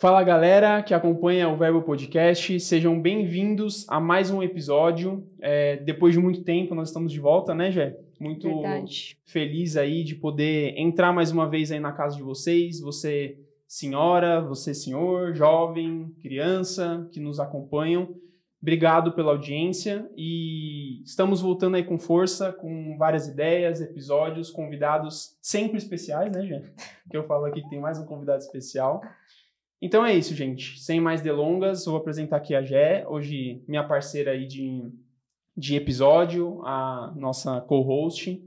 Fala galera que acompanha o Verbo Podcast, sejam bem-vindos a mais um episódio. É, depois de muito tempo, nós estamos de volta, né, Jé? Muito Verdade. feliz aí de poder entrar mais uma vez aí na casa de vocês, você senhora, você senhor, jovem, criança que nos acompanham. Obrigado pela audiência e estamos voltando aí com força, com várias ideias, episódios, convidados sempre especiais, né, gente? Que eu falo aqui que tem mais um convidado especial. Então é isso, gente. Sem mais delongas, vou apresentar aqui a Gé, hoje minha parceira aí de, de episódio, a nossa co-host.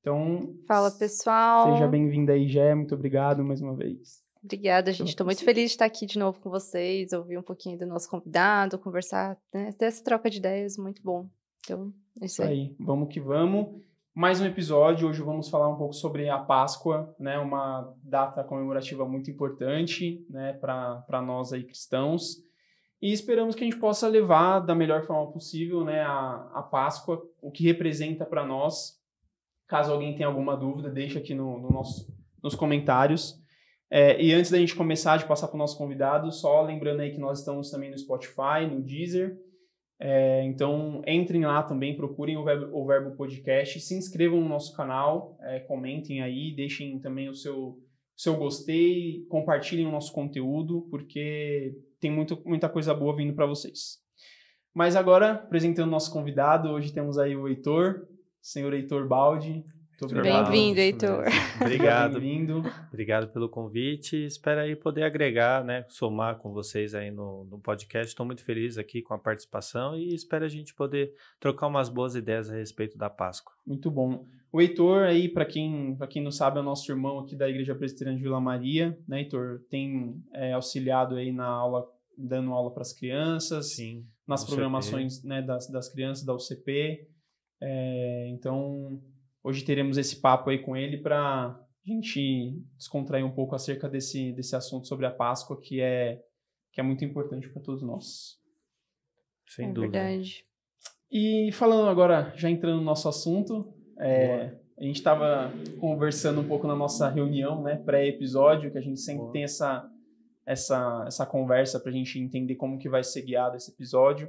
Então. Fala, pessoal. Seja bem-vinda aí, Gé. Muito obrigado mais uma vez. Obrigada, gente. Estou muito feliz de estar aqui de novo com vocês, ouvir um pouquinho do nosso convidado, conversar, né? Ter essa troca de ideias, muito bom. Então, é isso, isso aí. aí. Vamos que vamos mais um episódio. Hoje vamos falar um pouco sobre a Páscoa, né? Uma data comemorativa muito importante, né? Para nós aí cristãos. E esperamos que a gente possa levar da melhor forma possível, né? A, a Páscoa, o que representa para nós. Caso alguém tenha alguma dúvida, deixa aqui no, no nosso, nos comentários. É, e antes da gente começar, de passar para o nosso convidado, só lembrando aí que nós estamos também no Spotify, no Deezer é, então, entrem lá também, procurem o Verbo, o Verbo Podcast, se inscrevam no nosso canal, é, comentem aí, deixem também o seu, seu gostei, compartilhem o nosso conteúdo, porque tem muito, muita coisa boa vindo para vocês. Mas agora, apresentando o nosso convidado, hoje temos aí o Heitor, senhor Heitor Baldi. Bem-vindo, Heitor. Obrigado. Bem-vindo. Obrigado pelo convite. Espero aí poder agregar, né, somar com vocês aí no, no podcast. Estou muito feliz aqui com a participação e espero a gente poder trocar umas boas ideias a respeito da Páscoa. Muito bom. O Heitor aí, para quem, quem não sabe, é nosso irmão aqui da Igreja Presbiteriana de Vila Maria, né, Heitor? Tem é, auxiliado aí na aula, dando aula para as crianças. Sim. Nas programações né, das, das crianças da UCP. É, então, Hoje teremos esse papo aí com ele para a gente descontrair um pouco acerca desse, desse assunto sobre a Páscoa, que é, que é muito importante para todos nós. Sem é dúvida. Verdade. E falando agora, já entrando no nosso assunto, é, a gente estava conversando um pouco na nossa reunião, né, pré-episódio, que a gente sempre Boa. tem essa, essa, essa conversa para a gente entender como que vai ser guiado esse episódio.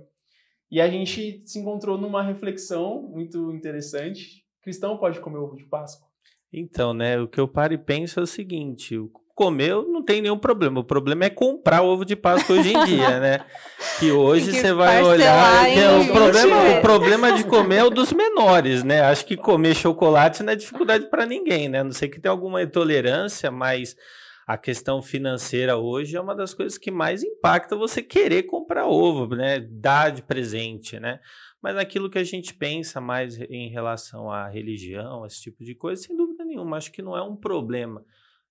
E a gente se encontrou numa reflexão muito interessante, cristão pode comer ovo de Páscoa? Então, né, o que eu paro e penso é o seguinte, comer não tem nenhum problema, o problema é comprar ovo de Páscoa hoje em dia, né? Que hoje que você vai olhar, é em... o, problema, o problema de comer é o dos menores, né? Acho que comer chocolate não é dificuldade para ninguém, né? Não sei que tem alguma intolerância, mas a questão financeira hoje é uma das coisas que mais impacta você querer comprar ovo, né? Dar de presente, né? Mas naquilo que a gente pensa mais em relação à religião, esse tipo de coisa, sem dúvida nenhuma, acho que não é um problema.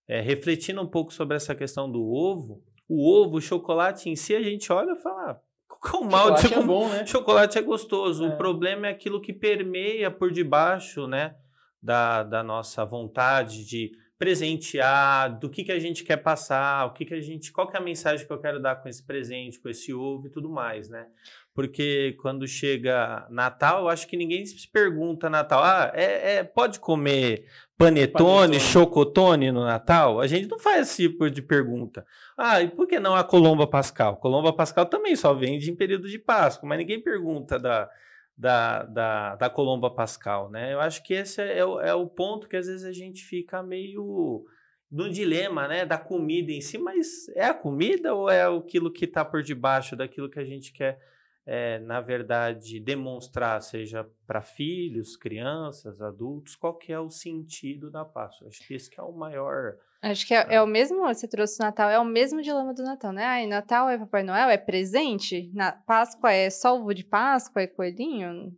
É, refletindo um pouco sobre essa questão do ovo, o ovo, o chocolate em si, a gente olha e fala, com ah, o mal chocolate de é bom, né? Chocolate é gostoso. É. O problema é aquilo que permeia por debaixo, né, da, da nossa vontade de presentear, do que, que a gente quer passar, o que, que a gente, qual que é a mensagem que eu quero dar com esse presente, com esse ovo e tudo mais, né? Porque quando chega Natal, eu acho que ninguém se pergunta Natal, ah, é, é pode comer panetone, panetone, chocotone no Natal? A gente não faz esse tipo de pergunta. Ah, e por que não a Colomba Pascal? Colomba Pascal também só vende em período de Páscoa, mas ninguém pergunta da da, da, da Colomba Pascal, né? Eu acho que esse é, é o, é o ponto que às vezes a gente fica meio no dilema, né, da comida em si, mas é a comida ou é aquilo que está por debaixo daquilo que a gente quer é, na verdade, demonstrar, seja para filhos, crianças, adultos, qual que é o sentido da Páscoa. Acho que esse que é o maior... Acho que é, ah, é, o mesmo, você trouxe o Natal, é o mesmo dilema do Natal, né? Ai, Natal é Papai Noel, é presente? Na Páscoa é só ovo de Páscoa, é coelhinho?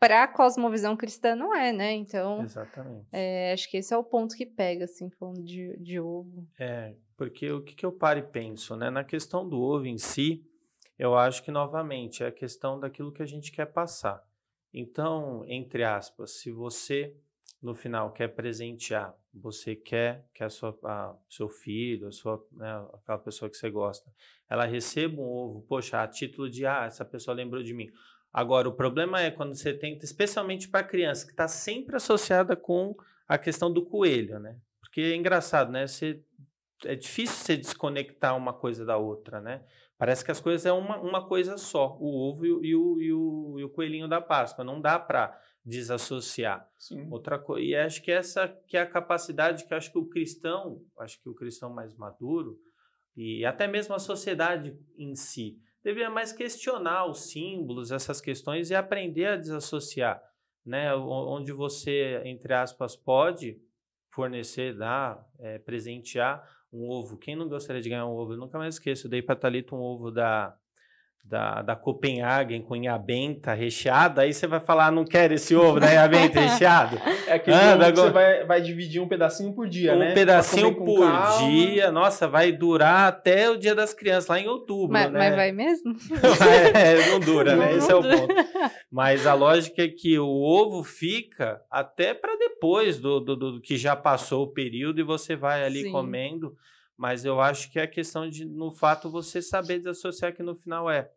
Para a cosmovisão cristã não é, né? Então, Exatamente. É, acho que esse é o ponto que pega, assim, falando de, de ovo. É, porque o que, que eu paro e penso, né? Na questão do ovo em si, eu acho que, novamente, é a questão daquilo que a gente quer passar. Então, entre aspas, se você no final quer presentear, você quer que a sua, a, seu filho, a sua, né, aquela pessoa que você gosta, ela receba um ovo, poxa, a título de, ah, essa pessoa lembrou de mim. Agora, o problema é quando você tenta, especialmente para criança, que está sempre associada com a questão do coelho, né? Porque é engraçado, né? Você, é difícil você desconectar uma coisa da outra, né? Parece que as coisas é uma, uma coisa só, o ovo e o, e o, e o, e o coelhinho da Páscoa. Não dá para desassociar. Sim. Outra e acho que essa que é a capacidade que acho que o cristão, acho que o cristão mais maduro e até mesmo a sociedade em si deveria mais questionar os símbolos, essas questões e aprender a desassociar, né? Onde você entre aspas pode fornecer, dar, é, presentear um ovo. Quem não gostaria de ganhar um ovo? Eu nunca mais esqueço. Eu dei para talita um ovo da da, da Copenhagen com inhabenta tá recheada, aí você vai falar, não quero esse ovo da inhabenta tá recheado. É aquele ah, Anda, ovo você vai, vai dividir um pedacinho por dia, um né? Um pedacinho por calma. dia, nossa, vai durar até o dia das crianças, lá em outubro, mas, né? Mas vai mesmo? é, não dura, né? não, né? Esse é o ponto. Mas a lógica é que o ovo fica até para depois do, do, do, que já passou o período e você vai ali Sim. comendo. Mas eu acho que a é questão de, no fato, você saber desassociar que no final é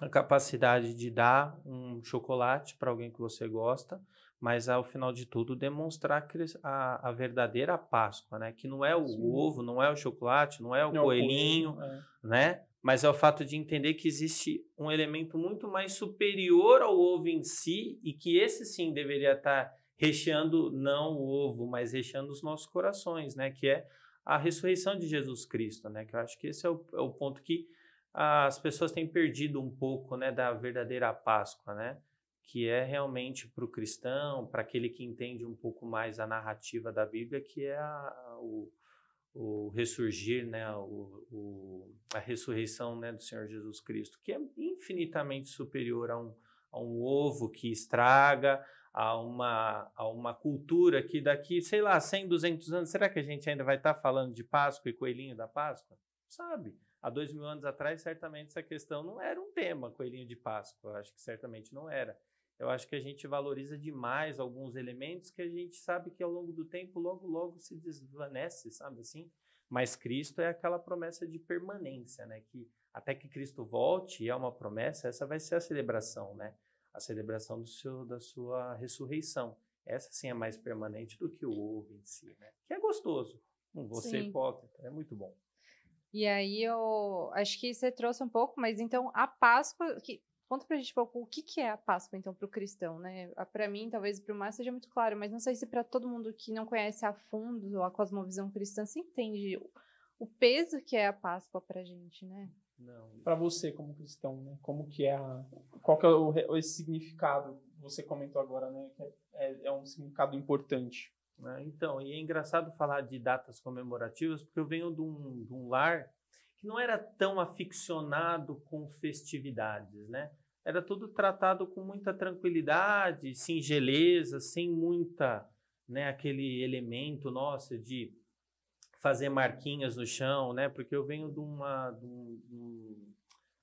a capacidade de dar um chocolate para alguém que você gosta, mas ao final de tudo demonstrar a, a verdadeira Páscoa, né? Que não é o Sim. ovo, não é o chocolate, não é o não, é coelhinho, é. né? Mas é o fato de entender que existe um elemento muito mais superior ao ovo em si e que esse sim deveria estar tá recheando não o ovo, mas recheando os nossos corações, né? Que é a ressurreição de Jesus Cristo, né? Que eu acho que esse é o, é o ponto que as pessoas têm perdido um pouco, né, da verdadeira Páscoa, né? Que é realmente para o cristão, para aquele que entende um pouco mais a narrativa da Bíblia, que é a, o, o ressurgir, né, o, o, a ressurreição né, do Senhor Jesus Cristo, que é infinitamente superior a um, a um ovo que estraga, a uma, a uma cultura que daqui, sei lá, 100, 200 anos, será que a gente ainda vai estar tá falando de Páscoa e coelhinho da Páscoa? Sabe? Há dois mil anos atrás, certamente essa questão não era um tema, coelhinho de Páscoa. Eu acho que certamente não era. Eu acho que a gente valoriza demais alguns elementos que a gente sabe que ao longo do tempo, logo, logo se desvanece, sabe assim? Mas Cristo é aquela promessa de permanência, né? Que até que Cristo volte, é uma promessa, essa vai ser a celebração, né? a celebração do seu, da sua ressurreição. Essa sim é mais permanente do que o ovo em si, né? Que é gostoso, não vou sim. ser hipócrita, é muito bom. E aí eu acho que você trouxe um pouco, mas então a Páscoa, que, conta pra gente um pouco o que, que é a Páscoa então para o cristão, né? Ah, para mim, talvez para o mais seja muito claro, mas não sei se para todo mundo que não conhece a fundo a cosmovisão cristã se entende o, o peso que é a Páscoa para gente, né? Para você como cristão, né? Como que é a, qual que é o, esse significado que você comentou agora, né? Que é, é um significado importante. Né? então, e é engraçado falar de datas comemorativas porque eu venho de um, de um lar que não era tão aficionado com festividades, né? Era tudo tratado com muita tranquilidade, singeleza, sem muita, né, aquele elemento nosso de fazer marquinhas no chão, né? Porque eu venho de, uma, de, um,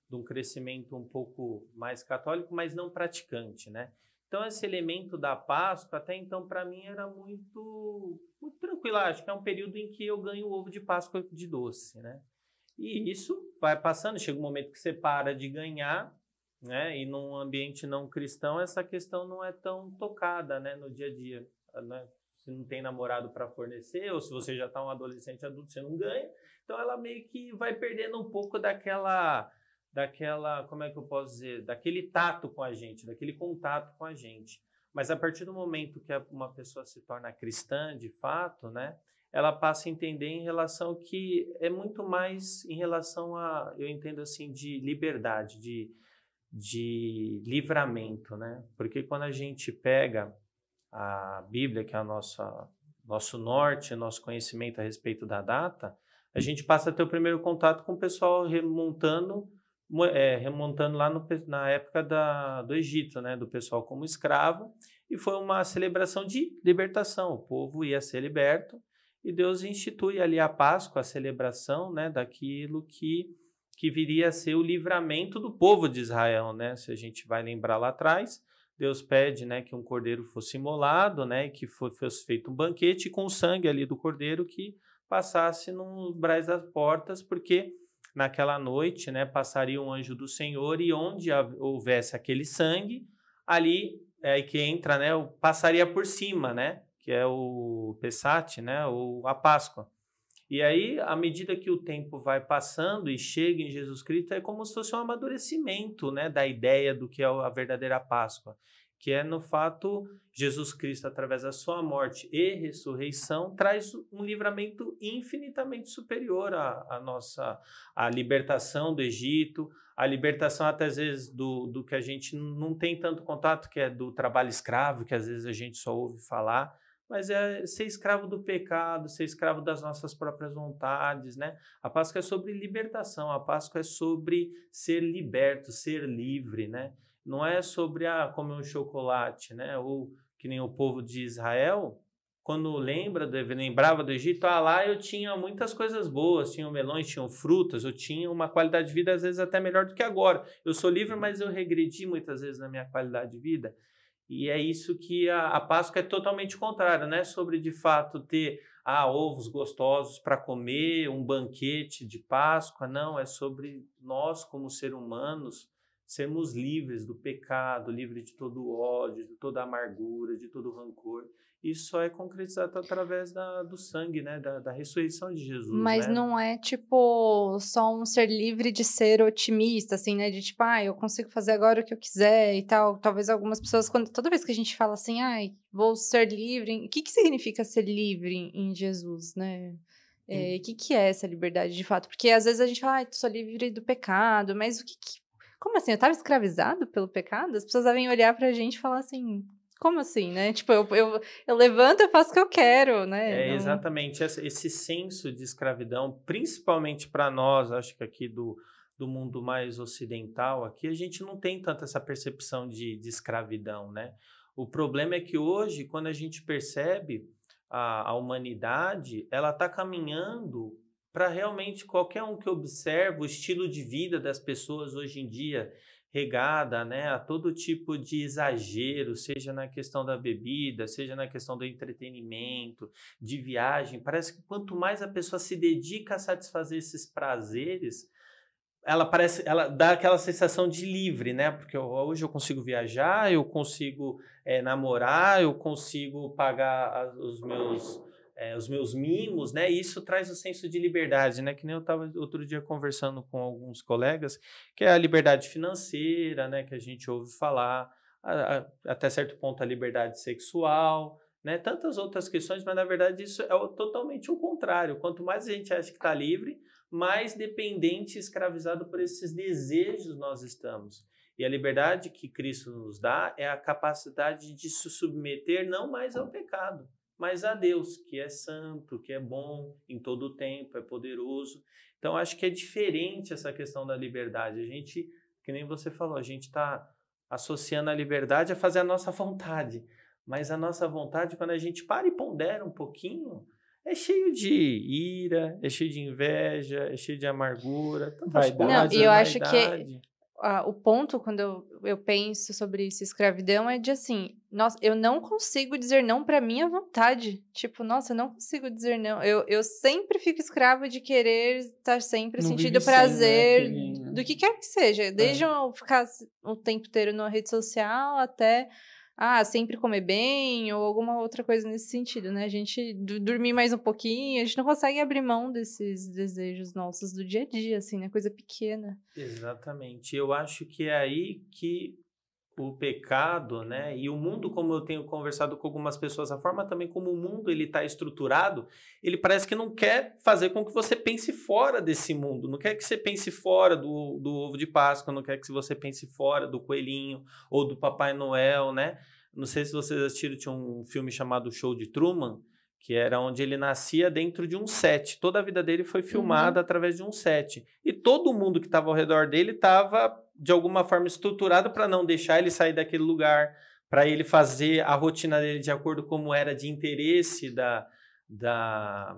de um crescimento um pouco mais católico, mas não praticante, né? Então esse elemento da Páscoa até então para mim era muito muito tranquilo. Ah, acho que é um período em que eu ganho o ovo de Páscoa de doce, né? E isso vai passando. Chega um momento que você para de ganhar, né? E num ambiente não cristão essa questão não é tão tocada, né? No dia a dia, né? se não tem namorado para fornecer, ou se você já está um adolescente adulto, você não ganha. Então ela meio que vai perdendo um pouco daquela daquela, como é que eu posso dizer, daquele tato com a gente, daquele contato com a gente. Mas a partir do momento que uma pessoa se torna cristã, de fato, né, ela passa a entender em relação que é muito mais em relação a, eu entendo assim, de liberdade, de, de livramento, né? Porque quando a gente pega a Bíblia, que é o nosso norte, nosso conhecimento a respeito da data, a gente passa a ter o primeiro contato com o pessoal remontando é, remontando lá no, na época da, do Egito, né, do pessoal como escravo, e foi uma celebração de libertação. O povo ia ser liberto e Deus institui ali a Páscoa, a celebração né, daquilo que, que viria a ser o livramento do povo de Israel. Né? Se a gente vai lembrar lá atrás, Deus pede né, que um cordeiro fosse imolado, né, que fosse feito um banquete com o sangue ali do cordeiro que passasse no brás das portas, porque naquela noite né, passaria um anjo do Senhor e onde houvesse aquele sangue, ali é que entra, né, passaria por cima, né, que é o Pessate, né, ou a Páscoa. E aí, à medida que o tempo vai passando e chega em Jesus Cristo, é como se fosse um amadurecimento né, da ideia do que é a verdadeira Páscoa, que é no fato Jesus Cristo, através da sua morte e ressurreição, traz um livramento infinitamente superior à, à nossa à libertação do Egito, à libertação até às vezes do, do que a gente não tem tanto contato, que é do trabalho escravo, que às vezes a gente só ouve falar mas é ser escravo do pecado, ser escravo das nossas próprias vontades, né? A Páscoa é sobre libertação, a Páscoa é sobre ser liberto, ser livre, né? Não é sobre ah, comer um chocolate, né? Ou que nem o povo de Israel, quando lembra lembrava do Egito, ah, lá eu tinha muitas coisas boas, tinha melões, tinha frutas, eu tinha uma qualidade de vida às vezes até melhor do que agora. Eu sou livre, uhum. mas eu regredi muitas vezes na minha qualidade de vida. E é isso que a, a Páscoa é totalmente contrária, não é sobre de fato ter ah, ovos gostosos para comer, um banquete de Páscoa, não, é sobre nós como seres humanos sermos livres do pecado, livres de todo ódio, de toda amargura, de todo rancor isso só é concretizado através da, do sangue, né? Da, da ressurreição de Jesus. Mas né? não é tipo só um ser livre de ser otimista, assim, né? De tipo, ah, eu consigo fazer agora o que eu quiser e tal. Talvez algumas pessoas, quando toda vez que a gente fala assim, ai, vou ser livre, o que, que significa ser livre em Jesus, né? É, hum. O é, que, que é essa liberdade de fato? Porque às vezes a gente fala, ai, ah, sou livre do pecado, mas o que, que como assim? Eu estava escravizado pelo pecado? As pessoas devem olhar pra gente e falar assim: como assim, né? Tipo, eu, eu, eu levanto, eu faço o que eu quero, né? É, Não... exatamente. Esse, esse senso de escravidão, principalmente para nós, acho que aqui do, do mundo mais ocidental, aqui a gente não tem tanto essa percepção de, de escravidão, né? O problema é que hoje, quando a gente percebe a, a humanidade, ela está caminhando para realmente qualquer um que observa o estilo de vida das pessoas hoje em dia, regada né, a todo tipo de exagero, seja na questão da bebida, seja na questão do entretenimento, de viagem. Parece que quanto mais a pessoa se dedica a satisfazer esses prazeres, ela parece, ela dá aquela sensação de livre, né? Porque eu, hoje eu consigo viajar, eu consigo é, namorar, eu consigo pagar os meus é, os meus mimos, né? isso traz o senso de liberdade, né? Que nem eu estava outro dia conversando com alguns colegas, que é a liberdade financeira, né? Que a gente ouve falar, a, a, até certo ponto a liberdade sexual, né? Tantas outras questões, mas na verdade isso é o, totalmente o contrário. Quanto mais a gente acha que está livre, mais dependente e escravizado por esses desejos nós estamos. E a liberdade que Cristo nos dá é a capacidade de se submeter não mais ao pecado mas a Deus, que é santo, que é bom em todo o tempo, é poderoso. Então, acho que é diferente essa questão da liberdade. A gente, que nem você falou, a gente está associando a liberdade a fazer a nossa vontade. Mas a nossa vontade, quando a gente para e pondera um pouquinho, é cheio de ira, é cheio de inveja, é cheio de amargura, tanta né? Não, eu acho que a, o ponto quando eu, eu penso sobre isso, escravidão, é de assim, nossa, eu não consigo dizer não para minha vontade. Tipo, nossa, eu não consigo dizer não. Eu, eu sempre fico escrava de querer estar tá sempre não sentindo prazer sem, né? do que quer que seja. É. Desde é. eu ficar o tempo inteiro na rede social até ah, sempre comer bem ou alguma outra coisa nesse sentido, né? A gente dormir mais um pouquinho, a gente não consegue abrir mão desses desejos nossos do dia a dia, assim, né? Coisa pequena. Exatamente. Eu acho que é aí que o pecado, né? Uhum. E o mundo, como eu tenho conversado com algumas pessoas, a forma também como o mundo ele está estruturado, ele parece que não quer fazer com que você pense fora desse mundo, não quer que você pense fora do, do ovo de Páscoa, não quer que você pense fora do coelhinho ou do Papai Noel, né? Não sei se vocês assistiram, tinha um filme chamado Show de Truman, que era onde ele nascia dentro de um set. Toda a vida dele foi uhum. filmada uhum. através de um set. E todo mundo que estava ao redor dele estava de alguma forma estruturado para não deixar ele sair daquele lugar, para ele fazer a rotina dele de acordo como era de interesse da, da,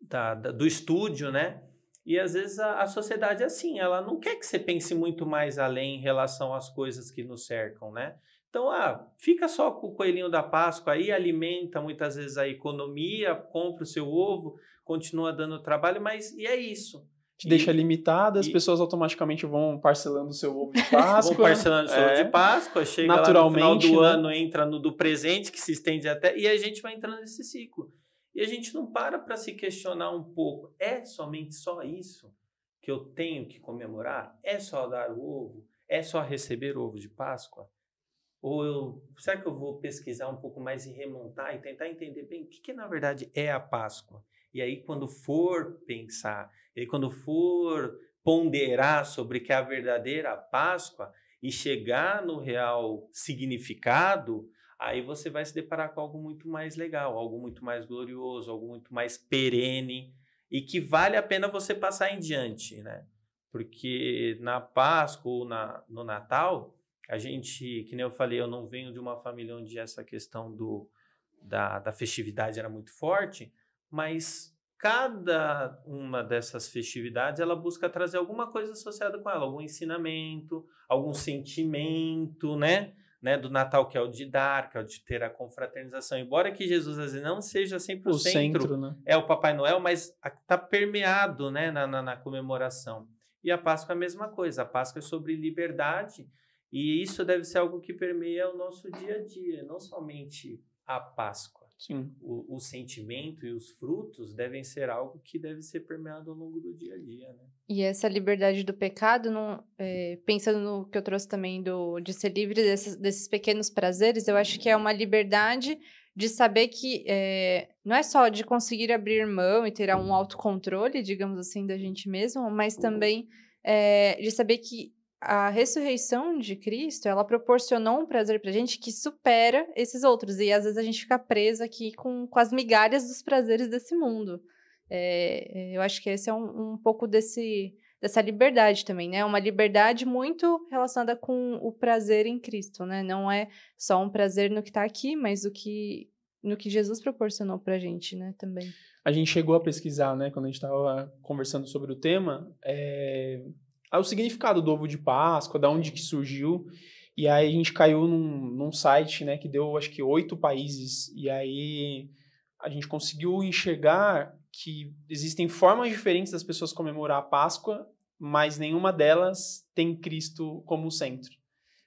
da, da do estúdio, né? E às vezes a, a, sociedade é assim, ela não quer que você pense muito mais além em relação às coisas que nos cercam, né? Então, ah, fica só com o coelhinho da Páscoa aí, alimenta muitas vezes a economia, compra o seu ovo, continua dando trabalho, mas e é isso te e, deixa limitada, as pessoas automaticamente vão parcelando o seu ovo de Páscoa. vão parcelando o seu é, ovo de é. Páscoa, chega naturalmente, lá no final do né? ano, entra no do presente, que se estende até, e a gente vai entrando nesse ciclo. E a gente não para para se questionar um pouco, é somente só isso que eu tenho que comemorar? É só dar o ovo? É só receber o ovo de Páscoa? Ou eu, será que eu vou pesquisar um pouco mais e remontar e tentar entender bem o que, que na verdade é a Páscoa? E aí, quando for pensar, e quando for ponderar sobre que é a verdadeira Páscoa e chegar no real significado, aí você vai se deparar com algo muito mais legal, algo muito mais glorioso, algo muito mais perene e que vale a pena você passar em diante, né? Porque na Páscoa ou na, no Natal, a gente, que nem eu falei, eu não venho de uma família onde essa questão do, da, da festividade era muito forte, mas cada uma dessas festividades ela busca trazer alguma coisa associada com ela, algum ensinamento, algum sentimento, né? Né, do Natal, que é o de dar, que é o de ter a confraternização. Embora que Jesus às vezes não seja sempre o, o centro, centro né? é o Papai Noel, mas está permeado né, na, na, na comemoração. E a Páscoa é a mesma coisa. A Páscoa é sobre liberdade e isso deve ser algo que permeia o nosso dia a dia, não somente a Páscoa. Sim. O, o sentimento e os frutos devem ser algo que deve ser permeado ao longo do dia a dia, né? E essa liberdade do pecado, não, é, pensando no que eu trouxe também do, de ser livre desses, desses pequenos prazeres, eu acho que é uma liberdade de saber que é, não é só de conseguir abrir mão e ter um autocontrole, digamos assim, da gente mesmo, mas uhum. também é, de saber que a ressurreição de Cristo, ela proporcionou um prazer pra gente que supera esses outros. E às vezes a gente fica preso aqui com, com as migalhas dos prazeres desse mundo. É, é eu acho que esse é um, um pouco desse, dessa liberdade também, né? Uma liberdade muito relacionada com o prazer em Cristo, né? Não é só um prazer no que está aqui, mas o que no que Jesus proporcionou para a gente, né? Também. A gente chegou a pesquisar, né? Quando a gente estava conversando sobre o tema, é o significado do ovo de Páscoa, da onde que surgiu. E aí a gente caiu num, num site, né, que deu acho que oito países. E aí a gente conseguiu enxergar que existem formas diferentes das pessoas comemorar a Páscoa, mas nenhuma delas tem Cristo como centro.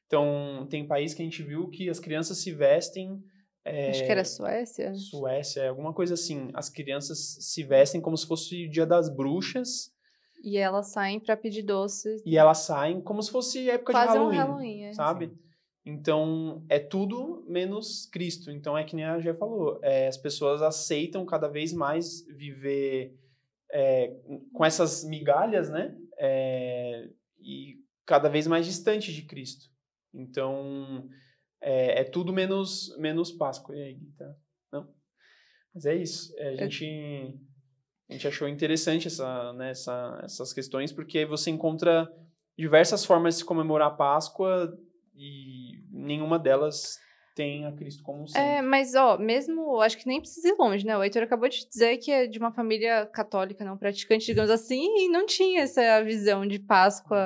Então, tem país que a gente viu que as crianças se vestem. É, acho que era Suécia. Né? Suécia, alguma coisa assim. As crianças se vestem como se fosse o dia das bruxas e elas saem para pedir doces. E elas saem como se fosse época Quase de Halloween, um Halloween é, sabe? Sim. Então, é tudo menos Cristo. Então, é que nem a Gé falou, é, as pessoas aceitam cada vez mais viver é, com essas migalhas, né? É, e cada vez mais distante de Cristo. Então, é, é tudo menos, menos Páscoa. aí, tá? Não? Mas é isso. É, a gente a gente achou interessante essa, né, essa, essas questões, porque aí você encontra diversas formas de se comemorar a Páscoa e nenhuma delas tem a Cristo como é, centro. É, mas ó, mesmo, acho que nem precisa ir longe, né? O Heitor acabou de dizer que é de uma família católica não praticante, digamos assim, e não tinha essa visão de Páscoa,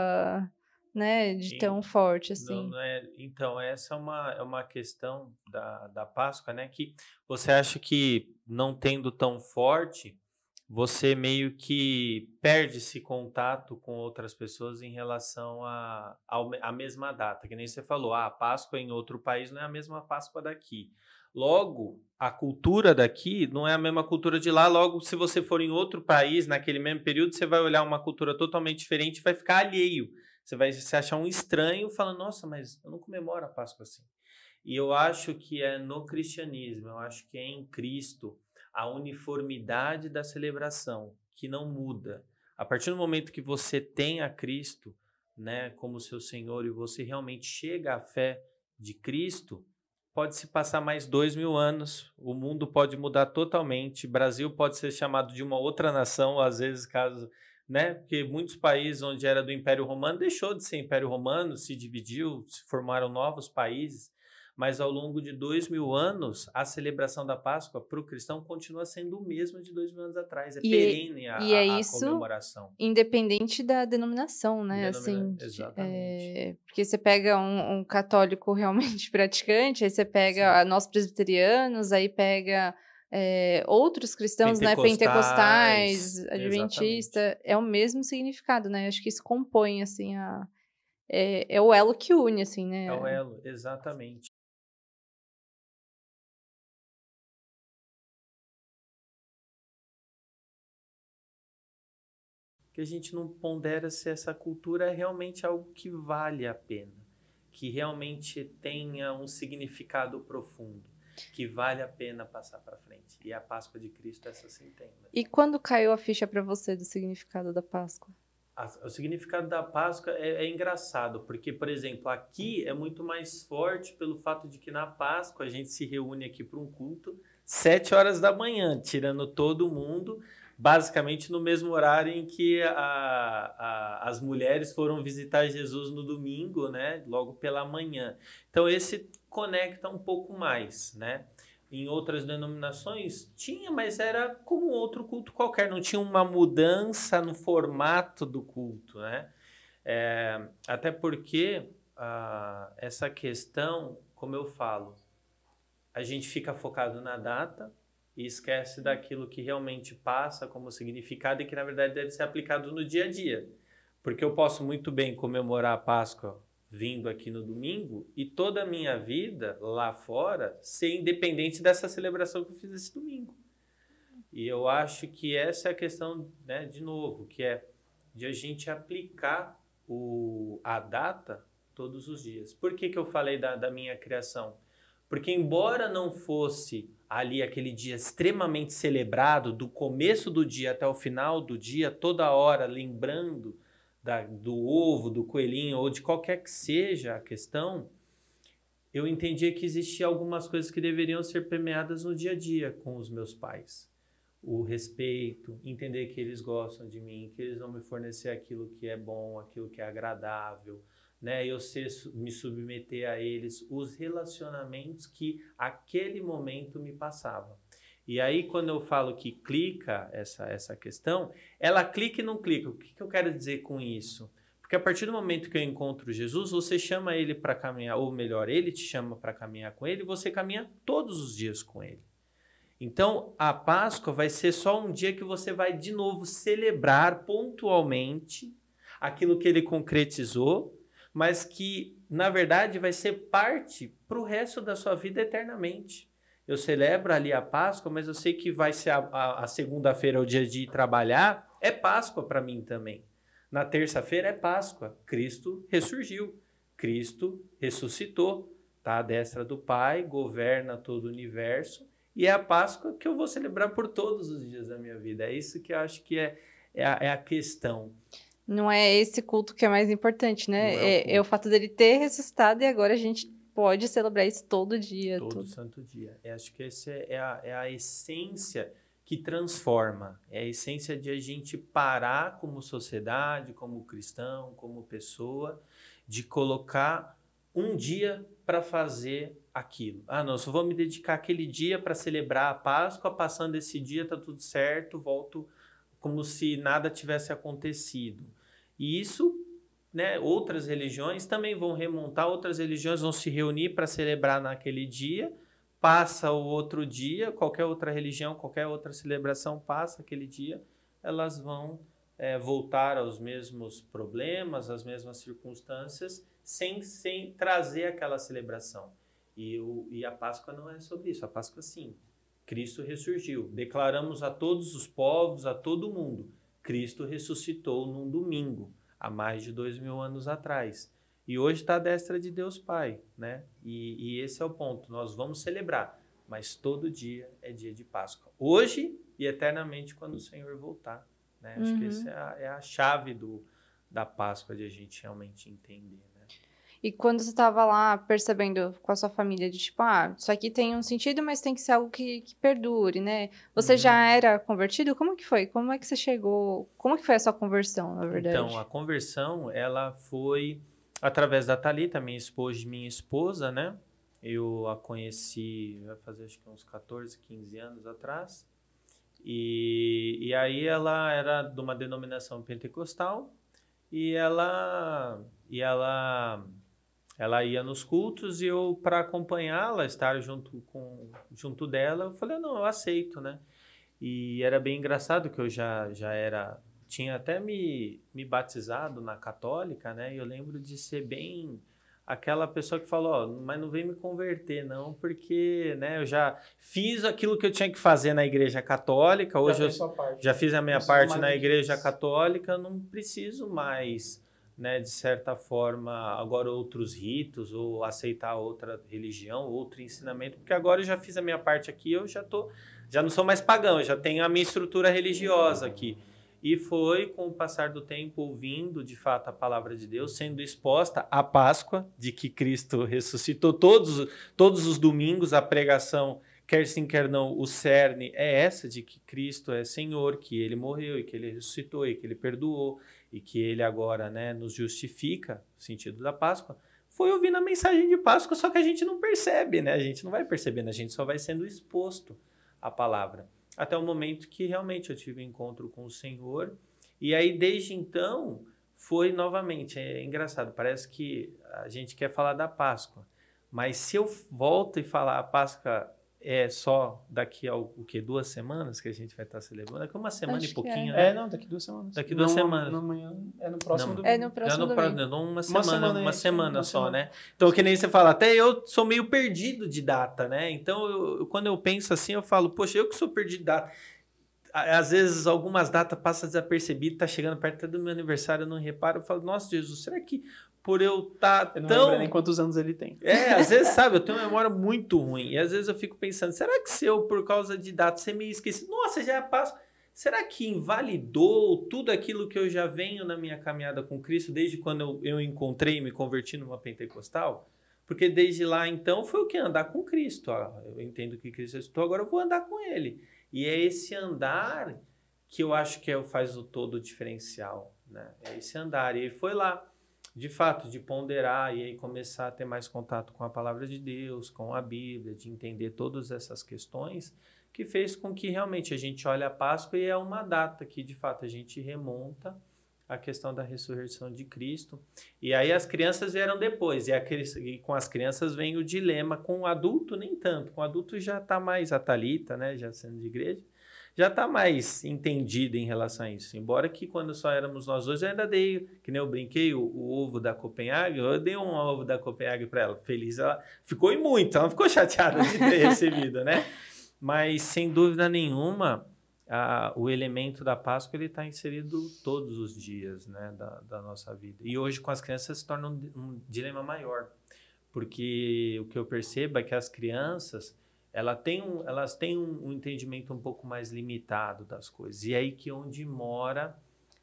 né, de Sim. tão forte assim. Não, não é... Então, essa é uma, é uma questão da, da Páscoa, né, que você acha que não tendo tão forte, você meio que perde esse contato com outras pessoas em relação à a, a, a, mesma data. Que nem você falou, ah, a Páscoa em outro país não é a mesma Páscoa daqui. Logo, a cultura daqui não é a mesma cultura de lá. Logo, se você for em outro país naquele mesmo período, você vai olhar uma cultura totalmente diferente e vai ficar alheio. Você vai se achar um estranho falando, nossa, mas eu não comemoro a Páscoa assim. E eu acho que é no cristianismo, eu acho que é em Cristo a uniformidade da celebração, que não muda. A partir do momento que você tem a Cristo, né, como seu Senhor e você realmente chega à fé de Cristo, pode se passar mais dois mil anos, o mundo pode mudar totalmente, Brasil pode ser chamado de uma outra nação, às vezes caso, né, porque muitos países onde era do Império Romano deixou de ser Império Romano, se dividiu, se formaram novos países. Mas ao longo de dois mil anos, a celebração da Páscoa para o cristão continua sendo o mesmo de dois mil anos atrás. É e é perene a, e é a, a isso, comemoração. Independente da denominação, né? Denomina... Assim, é, Exatamente. É... Porque você pega um, um, católico realmente praticante, aí você pega Sim. nós presbiterianos, aí pega. É, outros cristãos, né, pentecostais, né, pentecostais, adventista, exatamente. é o mesmo significado, né? Acho que isso compõe assim a é, é, o elo que une, assim, né? É o elo, exatamente. que a gente não pondera se essa cultura é realmente algo que vale a pena, que realmente tenha um significado profundo, que vale a pena passar para frente. E a Páscoa de Cristo essa se entenda. Né? E quando caiu a ficha para você do significado da Páscoa? o significado da Páscoa é, é engraçado, porque, por exemplo, aqui é muito mais forte pelo fato de que na Páscoa a gente se reúne aqui para um culto sete horas da manhã, tirando todo mundo basicamente no mesmo horário em que a, a, as mulheres foram visitar Jesus no domingo, né? Logo pela manhã. Então esse conecta um pouco mais, né? Em outras denominações tinha, mas era como outro culto qualquer, não tinha uma mudança no formato do culto, né? É, até porque ah, essa questão, como eu falo, a gente fica focado na data, e esquece daquilo que realmente passa como significado e que na verdade deve ser aplicado no dia a dia. Porque eu posso muito bem comemorar a Páscoa vindo aqui no domingo e toda a minha vida lá fora ser independente dessa celebração que eu fiz esse domingo. E eu acho que essa é a questão, né, de novo, que é de a gente aplicar o, a data todos os dias. Por que, que eu falei da, da minha criação? Porque, embora não fosse ali aquele dia extremamente celebrado, do começo do dia até o final do dia, toda hora lembrando da, do ovo, do coelhinho ou de qualquer que seja a questão, eu entendia que existiam algumas coisas que deveriam ser permeadas no dia a dia com os meus pais. O respeito, entender que eles gostam de mim, que eles vão me fornecer aquilo que é bom, aquilo que é agradável, né, eu ser, me submeter a eles, os relacionamentos que aquele momento me passava. E aí, quando eu falo que clica essa, essa questão, ela clica e não clica. O que, que eu quero dizer com isso? Porque a partir do momento que eu encontro Jesus, você chama ele para caminhar, ou melhor, ele te chama para caminhar com ele, você caminha todos os dias com ele. Então, a Páscoa vai ser só um dia que você vai de novo celebrar pontualmente aquilo que ele concretizou, mas que na verdade vai ser parte para o resto da sua vida eternamente. Eu celebro ali a Páscoa, mas eu sei que vai ser a, a, a segunda-feira, o dia de trabalhar, é Páscoa para mim também. Na terça-feira é Páscoa, Cristo ressurgiu, Cristo ressuscitou, está à destra do Pai, governa todo o universo, e é a Páscoa que eu vou celebrar por todos os dias da minha vida. É isso que eu acho que é, é, a, é a questão não é esse culto que é mais importante, né? É o, é, é o, fato dele ter ressuscitado e agora a gente pode celebrar isso todo dia. Todo santo dia. Eu é, acho que essa é, é a, é a essência que transforma. É a essência de a gente parar como sociedade, como cristão, como pessoa, de colocar um dia para fazer aquilo. Ah, não, só vou me dedicar aquele dia para celebrar a Páscoa, passando esse dia tá tudo certo, volto como se nada tivesse acontecido. E isso, né, outras religiões também vão remontar, outras religiões vão se reunir para celebrar naquele dia, passa o outro dia, qualquer outra religião, qualquer outra celebração passa aquele dia, elas vão é, voltar aos mesmos problemas, às mesmas circunstâncias, sem, sem trazer aquela celebração. E, o, e a Páscoa não é sobre isso, a Páscoa é sim, Cristo ressurgiu. Declaramos a todos os povos, a todo mundo, Cristo ressuscitou num domingo, há mais de dois mil anos atrás. E hoje está à destra de Deus Pai, né? E, e esse é o ponto. Nós vamos celebrar, mas todo dia é dia de Páscoa. Hoje e eternamente quando o Senhor voltar. Né? Acho uhum. que essa é a, é a chave do, da Páscoa de a gente realmente entender. E quando você estava lá percebendo com a sua família de tipo, ah, isso aqui tem um sentido, mas tem que ser algo que, que perdure, né? Você uhum. já era convertido? Como que foi? Como é que você chegou? Como que foi a sua conversão, na verdade? Então, a conversão, ela foi através da Thalita, minha esposa, minha esposa, né? Eu a conheci, vai fazer acho que uns 14, 15 anos atrás. E, e aí ela era de uma denominação pentecostal e ela e ela ela ia nos cultos e eu, para acompanhá-la, estar junto, com, junto dela, eu falei, não, eu aceito, né? E era bem engraçado que eu já, já era, tinha até me, me batizado na católica, né? E eu lembro de ser bem aquela pessoa que falou, mas não vem me converter não, porque, né, eu já fiz aquilo que eu tinha que fazer na igreja católica, hoje já eu já fiz a minha parte na igreja católica, não preciso mais né, de certa forma, agora outros ritos ou aceitar outra religião, outro ensinamento, porque agora eu já fiz a minha parte aqui, eu já tô, já não sou mais pagão, eu já tenho a minha estrutura religiosa aqui. E foi com o passar do tempo ouvindo de fato a palavra de Deus, sendo exposta à Páscoa, de que Cristo ressuscitou todos, todos os domingos, a pregação, quer sim, quer não, o cerne é essa, de que Cristo é Senhor, que ele morreu e que ele ressuscitou e que ele perdoou e que ele agora né, nos justifica o sentido da Páscoa, foi ouvindo a mensagem de Páscoa, só que a gente não percebe, né? A gente não vai percebendo, a gente só vai sendo exposto à palavra. Até o momento que realmente eu tive um encontro com o Senhor. E aí, desde então, foi novamente. É engraçado, parece que a gente quer falar da Páscoa. Mas se eu volto e falar a Páscoa é só daqui a o que duas semanas que a gente vai estar tá celebrando daqui uma semana Acho e é. pouquinho é. Né? é não daqui duas semanas daqui duas não, semanas no amanhã é no próximo não, domingo. é no próximo é não, domingo. não uma semana uma semana, uma semana uma só semana. né então que nem você fala até eu sou meio perdido de data né então eu, quando eu penso assim eu falo poxa eu que sou perdido de data às vezes algumas datas passam desapercebidas, tá chegando perto do meu aniversário, eu não reparo, eu falo, nossa Jesus, será que por eu estar tá tão. nem quantos anos ele tem. É, às vezes, sabe, eu tenho uma memória muito ruim. E às vezes eu fico pensando, será que se eu, por causa de dados, você me esqueci? Nossa, já é passo. Será que invalidou tudo aquilo que eu já venho na minha caminhada com Cristo desde quando eu, eu encontrei e me converti numa pentecostal? Porque desde lá então foi o que? Andar com Cristo. Ó. Ah, eu entendo que Cristo estou, agora eu vou andar com Ele. E é esse andar que eu acho que é, faz o todo diferencial. Né? É esse andar. E ele foi lá de fato, de ponderar e aí começar a ter mais contato com a palavra de Deus, com a Bíblia, de entender todas essas questões, que fez com que realmente a gente olhe a Páscoa e é uma data que de fato a gente remonta à questão da ressurreição de Cristo. E aí as crianças vieram depois, e, a, e com as crianças vem o dilema, com o adulto nem tanto, com o adulto já está mais a Thalita, né, já sendo de igreja, já está mais entendida em relação a isso. Embora que quando só éramos nós dois, eu ainda dei, que nem eu brinquei, o, o ovo da Copenhague, eu dei um ovo da Copenhague para ela, feliz. Ela ficou e muito, ela ficou chateada de ter recebido, né? Mas sem dúvida nenhuma, a, o elemento da Páscoa ele está inserido todos os dias né, da, da, nossa vida. E hoje com as crianças se torna um, um dilema maior, porque o que eu percebo é que as crianças ela tem um, elas têm um, um, entendimento um pouco mais limitado das coisas. E é aí que é onde mora,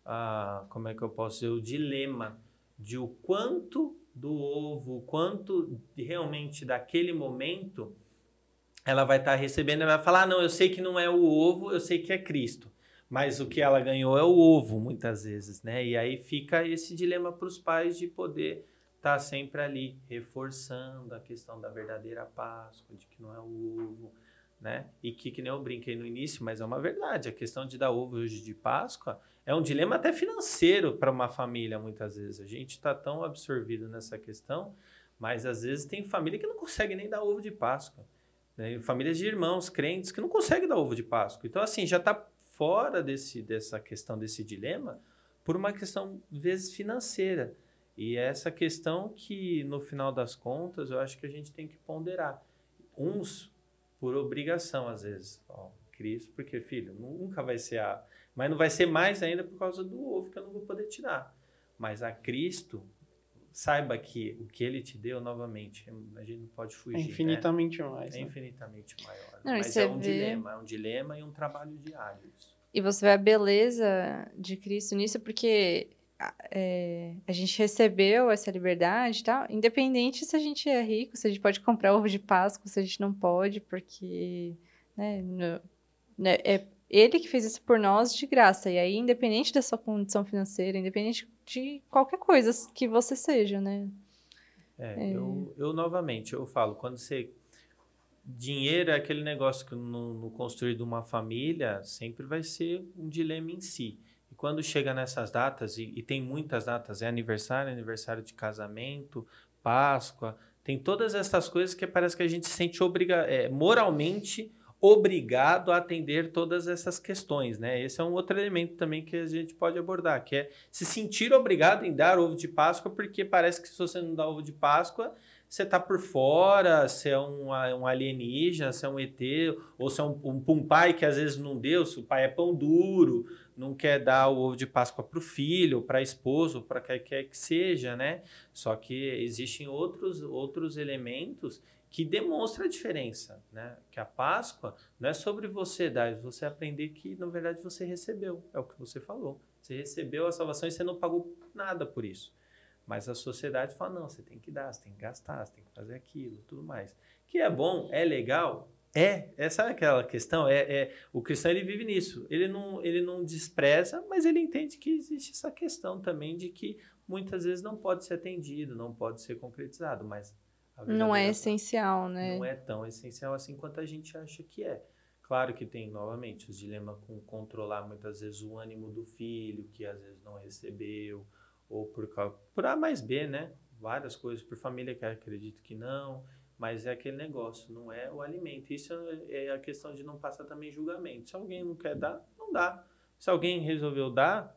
ah, como é que eu posso dizer, o dilema de o quanto do ovo, o quanto realmente daquele momento ela vai estar tá recebendo, ela vai falar, ah, não, eu sei que não é o ovo, eu sei que é Cristo. Mas o que ela ganhou é o ovo, muitas vezes, né? E aí fica esse dilema para os pais de poder está sempre ali reforçando a questão da verdadeira Páscoa, de que não é o ovo, né? E que, que nem eu brinquei no início, mas é uma verdade. A questão de dar ovo hoje de Páscoa é um dilema até financeiro para uma família, muitas vezes. A gente está tão absorvido nessa questão, mas às vezes tem família que não consegue nem dar ovo de Páscoa. Né? Famílias de irmãos, crentes, que não conseguem dar ovo de Páscoa. Então, assim, já está fora desse, dessa questão, desse dilema, por uma questão, vezes, financeira. E essa questão que, no final das contas, eu acho que a gente tem que ponderar. Uns por obrigação, às vezes. Ó, Cristo, porque, filho, nunca vai ser a. Mas não vai ser mais ainda por causa do ovo que eu não vou poder tirar. Mas a Cristo, saiba que o que ele te deu, novamente, a gente não pode fugir. É né? infinitamente né? mais. É né? infinitamente maior. Não, Mas é um vê... dilema, é um dilema e um trabalho diário. Isso. E você vê a beleza de Cristo nisso, porque é, a gente recebeu essa liberdade e tal, independente se a gente é rico, se a gente pode comprar ovo de Páscoa, se a gente não pode, porque né, no, né, é ele que fez isso por nós de graça. E aí, independente da sua condição financeira, independente de qualquer coisa que você seja, né? É, é. Eu, eu, novamente, eu falo, quando você... Dinheiro é aquele negócio que no, no construir de uma família sempre vai ser um dilema em si quando chega nessas datas, e, e tem muitas datas, é aniversário, é aniversário de casamento, Páscoa, tem todas essas coisas que parece que a gente se sente obriga é, moralmente obrigado a atender todas essas questões, né? Esse é um outro elemento também que a gente pode abordar, que é se sentir obrigado em dar ovo de Páscoa, porque parece que se você não dá ovo de Páscoa, você tá por fora, você é um, um alienígena, você é um ET, ou você é um, um, um pai que às vezes não deu, se o pai é pão duro, não quer dar o ovo de Páscoa para o filho, para a esposa, para quem quer que seja, né? Só que existem outros, outros elementos que demonstram a diferença, né? Que a Páscoa não é sobre você dar, é você aprender que, na verdade, você recebeu, é o que você falou. Você recebeu a salvação e você não pagou nada por isso. Mas a sociedade fala, não, você tem que dar, você tem que gastar, você tem que fazer aquilo, tudo mais. Que é bom, é legal, é, é aquela questão? É, é, o cristão ele vive nisso. Ele não, ele não despreza, mas ele entende que existe essa questão também de que muitas vezes não pode ser atendido, não pode ser concretizado, mas não é essencial, né? Não é tão essencial assim quanto a gente acha que é. Claro que tem novamente os dilemas com controlar muitas vezes o ânimo do filho que às vezes não recebeu ou por por A mais B, né? Várias coisas por família que acredito que não mas é aquele negócio, não é o alimento. Isso é, é a questão de não passar também julgamento. Se alguém não quer dar, não dá. Se alguém resolveu dar,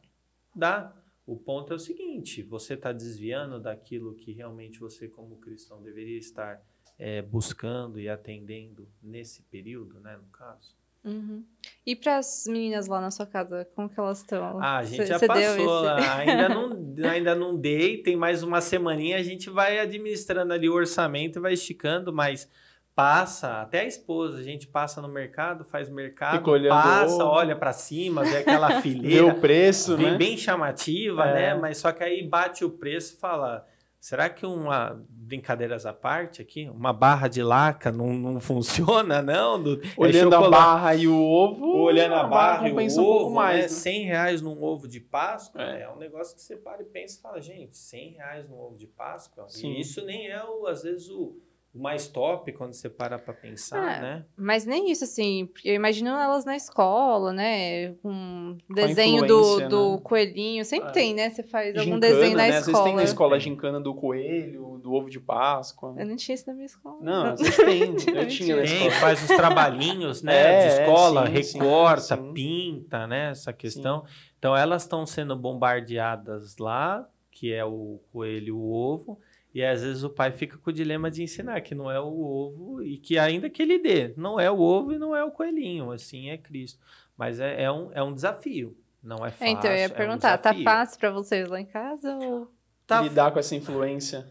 dá. O ponto é o seguinte: você está desviando daquilo que realmente você, como cristão, deveria estar é, buscando e atendendo nesse período, né, no caso? Uhum. E para as meninas lá na sua casa, como que elas estão? Ah, a gente cê, já cê passou lá. Ainda não, ainda não dei, tem mais uma semaninha, a gente vai administrando ali o orçamento, vai esticando, mas passa, até a esposa, a gente passa no mercado, faz mercado, passa, olha para cima, vê aquela fileira. vê o preço, vem né? Bem chamativa, né? é. né? Mas só que aí bate o preço e fala Será que uma brincadeiras à parte aqui, uma barra de laca não, não funciona, não? Do, é olhando é a barra e o ovo. Olhando a, barra, barra e o ovo, um mais, né? 100 né? reais num ovo de Páscoa é. é. um negócio que você para e pensa e fala, gente, 100 reais num ovo de Páscoa? Sim. E isso nem é, o, às vezes, o, mais top quando você para para pensar, é, né? Mas nem isso, assim, porque eu imagino elas na escola, né? Um desenho do, do né? coelhinho, sempre é. tem, né? Você faz gincana, algum desenho na né? escola. Às vezes tem na escola a gincana do coelho, do ovo de Páscoa. Eu não tinha isso na minha escola. Não, às vezes tem, eu tinha, na escola. faz os trabalhinhos, né? É, de escola, sim, recorta, sim. pinta, né? Essa questão. Sim. Então elas estão sendo bombardeadas lá, que é o coelho e o ovo e às vezes o pai fica com o dilema de ensinar que não é o ovo e que ainda que ele dê, não é o ovo e não é o coelhinho, assim é Cristo. Mas é, é um, é um desafio, não é fácil. É, então eu ia perguntar, é um tá fácil para vocês lá em casa ou... Tá lidar f... com essa influência?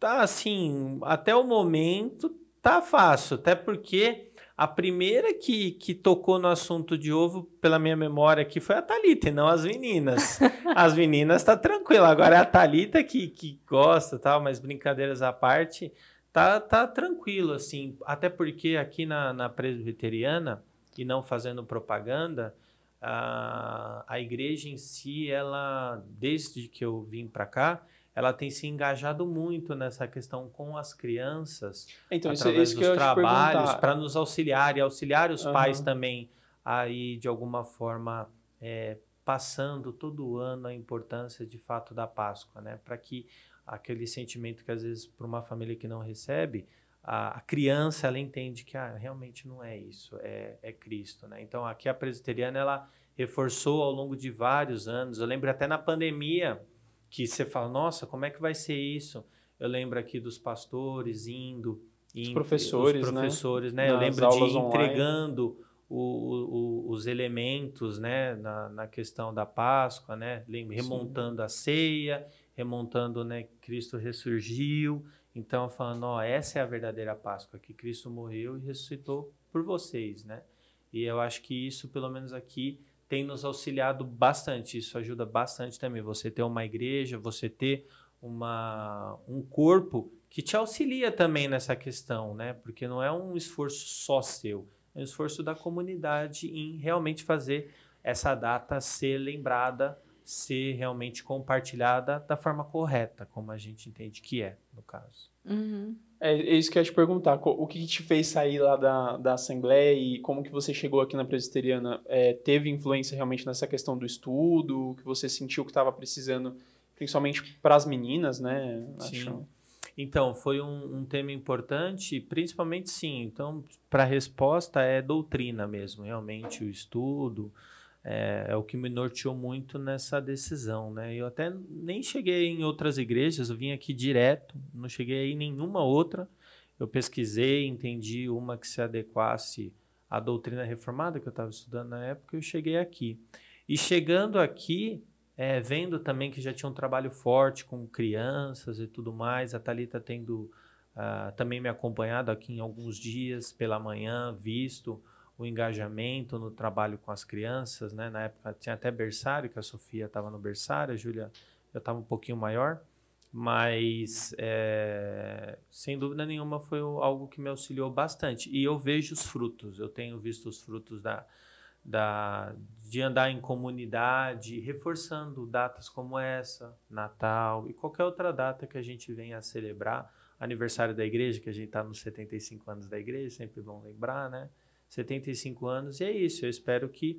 Tá assim, até o momento tá fácil, até porque a primeira que, que tocou no assunto de ovo, pela minha memória aqui, foi a Thalita, e não as meninas. As meninas tá tranquila. Agora é a Thalita que, que gosta tal, mas brincadeiras à parte, tá, tá tranquilo, assim. Até porque aqui na, na presbiteriana, e não fazendo propaganda, a, a igreja em si, ela, desde que eu vim para cá, ela tem se engajado muito nessa questão com as crianças, então, é através isso, isso dos trabalhos, para nos auxiliar e auxiliar os uhum. pais também aí de alguma forma é, passando todo ano a importância de fato da Páscoa, né? Para que aquele sentimento que às vezes para uma família que não recebe a, a criança ela entende que ah, realmente não é isso, é, é Cristo, né? Então aqui a presbiteriana ela reforçou ao longo de vários anos. Eu lembro até na pandemia que você fala, nossa, como é que vai ser isso? Eu lembro aqui dos pastores indo, os professores, os né? professores, né? né? Eu lembro de entregando o, o, os elementos, né? Na, na, questão da Páscoa, né? Remontando Sim. a ceia, remontando, né? Cristo ressurgiu. Então, falando, ó, essa é a verdadeira Páscoa, que Cristo morreu e ressuscitou por vocês, né? E eu acho que isso, pelo menos aqui, tem nos auxiliado bastante. Isso ajuda bastante também. Você ter uma igreja, você ter uma, um corpo que te auxilia também nessa questão, né? Porque não é um esforço só seu, é um esforço da comunidade em realmente fazer essa data ser lembrada, ser realmente compartilhada da forma correta, como a gente entende que é, no caso. Uhum. É, é, isso que eu ia te perguntar. O que te fez sair lá da, da Assembleia e como que você chegou aqui na Presbiteriana? É, teve influência realmente nessa questão do estudo? que você sentiu que estava precisando, principalmente para as meninas, né? Sim. Acho. Então, foi um, um, tema importante, principalmente sim. Então, para a resposta é doutrina mesmo, realmente o estudo, é, é, o que me norteou muito nessa decisão, né? Eu até nem cheguei em outras igrejas, eu vim aqui direto, não cheguei em nenhuma outra. Eu pesquisei, entendi uma que se adequasse à doutrina reformada que eu estava estudando na época, eu cheguei aqui. E chegando aqui, é, vendo também que já tinha um trabalho forte com crianças e tudo mais, a Thalita tendo uh, também me acompanhado aqui em alguns dias pela manhã, visto o engajamento no trabalho com as crianças, né? Na época tinha até berçário, que a Sofia estava no berçário, a Júlia eu estava um pouquinho maior, mas é, sem dúvida nenhuma foi algo que me auxiliou bastante. E eu vejo os frutos, eu tenho visto os frutos da, da, de andar em comunidade, reforçando datas como essa, Natal e qualquer outra data que a gente venha a celebrar, aniversário da igreja, que a gente está nos 75 anos da igreja, sempre vão lembrar, né? 75 anos, e é isso. Eu espero que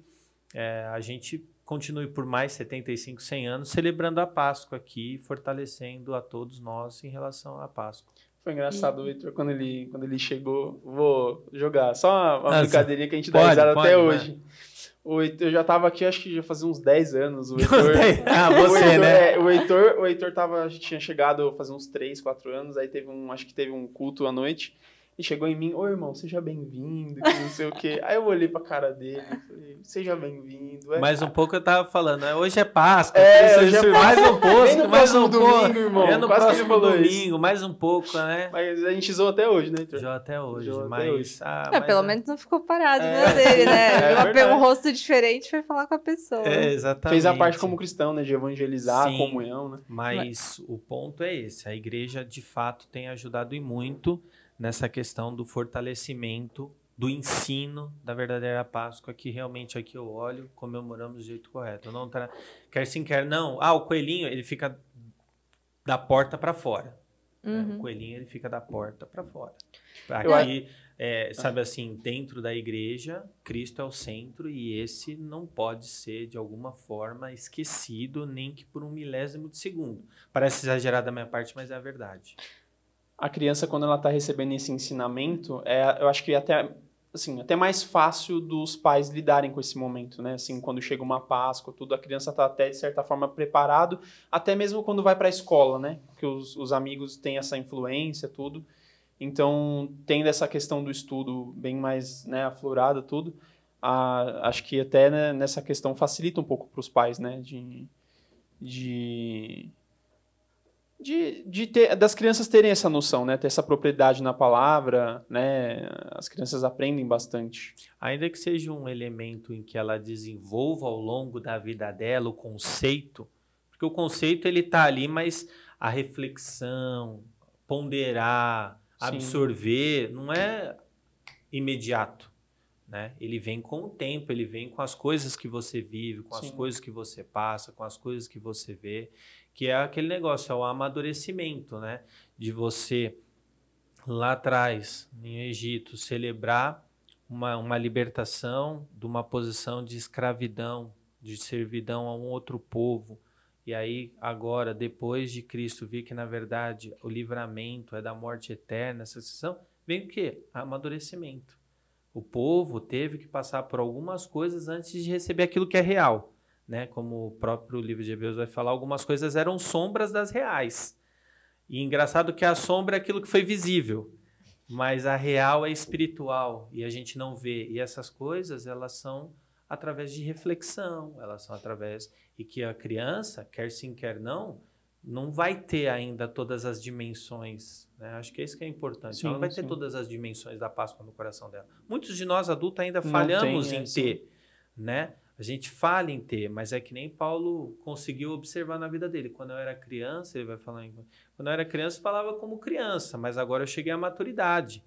é, a gente continue por mais 75, 100 anos celebrando a Páscoa aqui, fortalecendo a todos nós em relação à Páscoa. Foi engraçado o Victor quando ele, quando ele chegou. Vou jogar só uma, uma Nossa, brincadeirinha que a gente pode, dá risada pode, até pode, hoje. O Heitor, eu já tava aqui, acho que já fazia uns 10 anos. O Heitor, ah, você, o Heitor, né? É, o Heitor, o Heitor tava, tinha chegado fazia uns 3, 4 anos. Aí teve um, acho que teve um culto à noite e chegou em mim, ô irmão, seja bem-vindo, que não sei o quê. Aí eu olhei pra cara dele falei, seja bem-vindo. É, mais um pouco eu tava falando, é, hoje é Páscoa, é, hoje é... mais um pouco, mais um domingo, pouco. Irmão, é no Quase próximo domingo, isso. mais um pouco, né? Mas a gente zoou até hoje, né, Zoou até hoje, zoou mas... Até hoje. Ah, é, mas... Pelo é. menos não ficou parado, né, dele, né? Ela pegou um rosto diferente e foi falar com a pessoa. É, exatamente. Fez a parte como cristão, né, de evangelizar, Sim, comunhão, né? Mas, mas o ponto é esse, a igreja de fato tem ajudado e muito nessa questão do fortalecimento do ensino da verdadeira Páscoa, que realmente aqui eu olho, comemoramos do jeito correto. Não tra... Quer sim, quer não. Ah, o coelhinho, ele fica da porta para fora. Uhum. Né? O uhum. coelhinho, ele fica da porta para fora. Tipo, aqui, é, ah. sabe assim, dentro da igreja, Cristo é o centro e esse não pode ser, de alguma forma, esquecido, nem que por um milésimo de segundo. Parece exagerado da minha parte, mas é a verdade a criança, quando ela está recebendo esse ensinamento, é, eu acho que é até assim, até mais fácil dos pais lidarem com esse momento, né? Assim, quando chega uma Páscoa, tudo, a criança está até, de certa forma, preparado, até mesmo quando vai para a escola, né? Porque os, os, amigos têm essa influência, tudo. Então, tendo essa questão do estudo bem mais né, aflorada, tudo, a, acho que até né, nessa questão facilita um pouco para os pais, né? De, de de, de ter, das crianças terem essa noção, né? Ter essa propriedade na palavra, né? As crianças aprendem bastante. Ainda que seja um elemento em que ela desenvolva ao longo da vida dela o conceito, porque o conceito ele está ali, mas a reflexão, ponderar, Sim. absorver, não é imediato, né? Ele vem com o tempo, ele vem com as coisas que você vive, com Sim. as coisas que você passa, com as coisas que você vê que é aquele negócio, é o amadurecimento, né? De você lá atrás, no Egito, celebrar uma, uma libertação de uma posição de escravidão, de servidão a um outro povo. E aí, agora, depois de Cristo, vir que, na verdade, o livramento é da morte eterna, essa sessão, vem o quê? Amadurecimento. O povo teve que passar por algumas coisas antes de receber aquilo que é real né, como o próprio livro de Hebreus vai falar, algumas coisas eram sombras das reais. E engraçado que a sombra é aquilo que foi visível, mas a real é espiritual e a gente não vê. E essas coisas, elas são através de reflexão, elas são através e que a criança, quer sim, quer não, não vai ter ainda todas as dimensões. Né? Acho que é isso que é importante. Sim, ela não vai sim. ter todas as dimensões da Páscoa no coração dela. Muitos de nós adultos ainda falhamos tem, é, em ter, sim. né? A gente fala em ter, mas é que nem Paulo conseguiu observar na vida dele. Quando eu era criança, ele vai falar em... Quando eu era criança, eu falava como criança, mas agora eu cheguei à maturidade.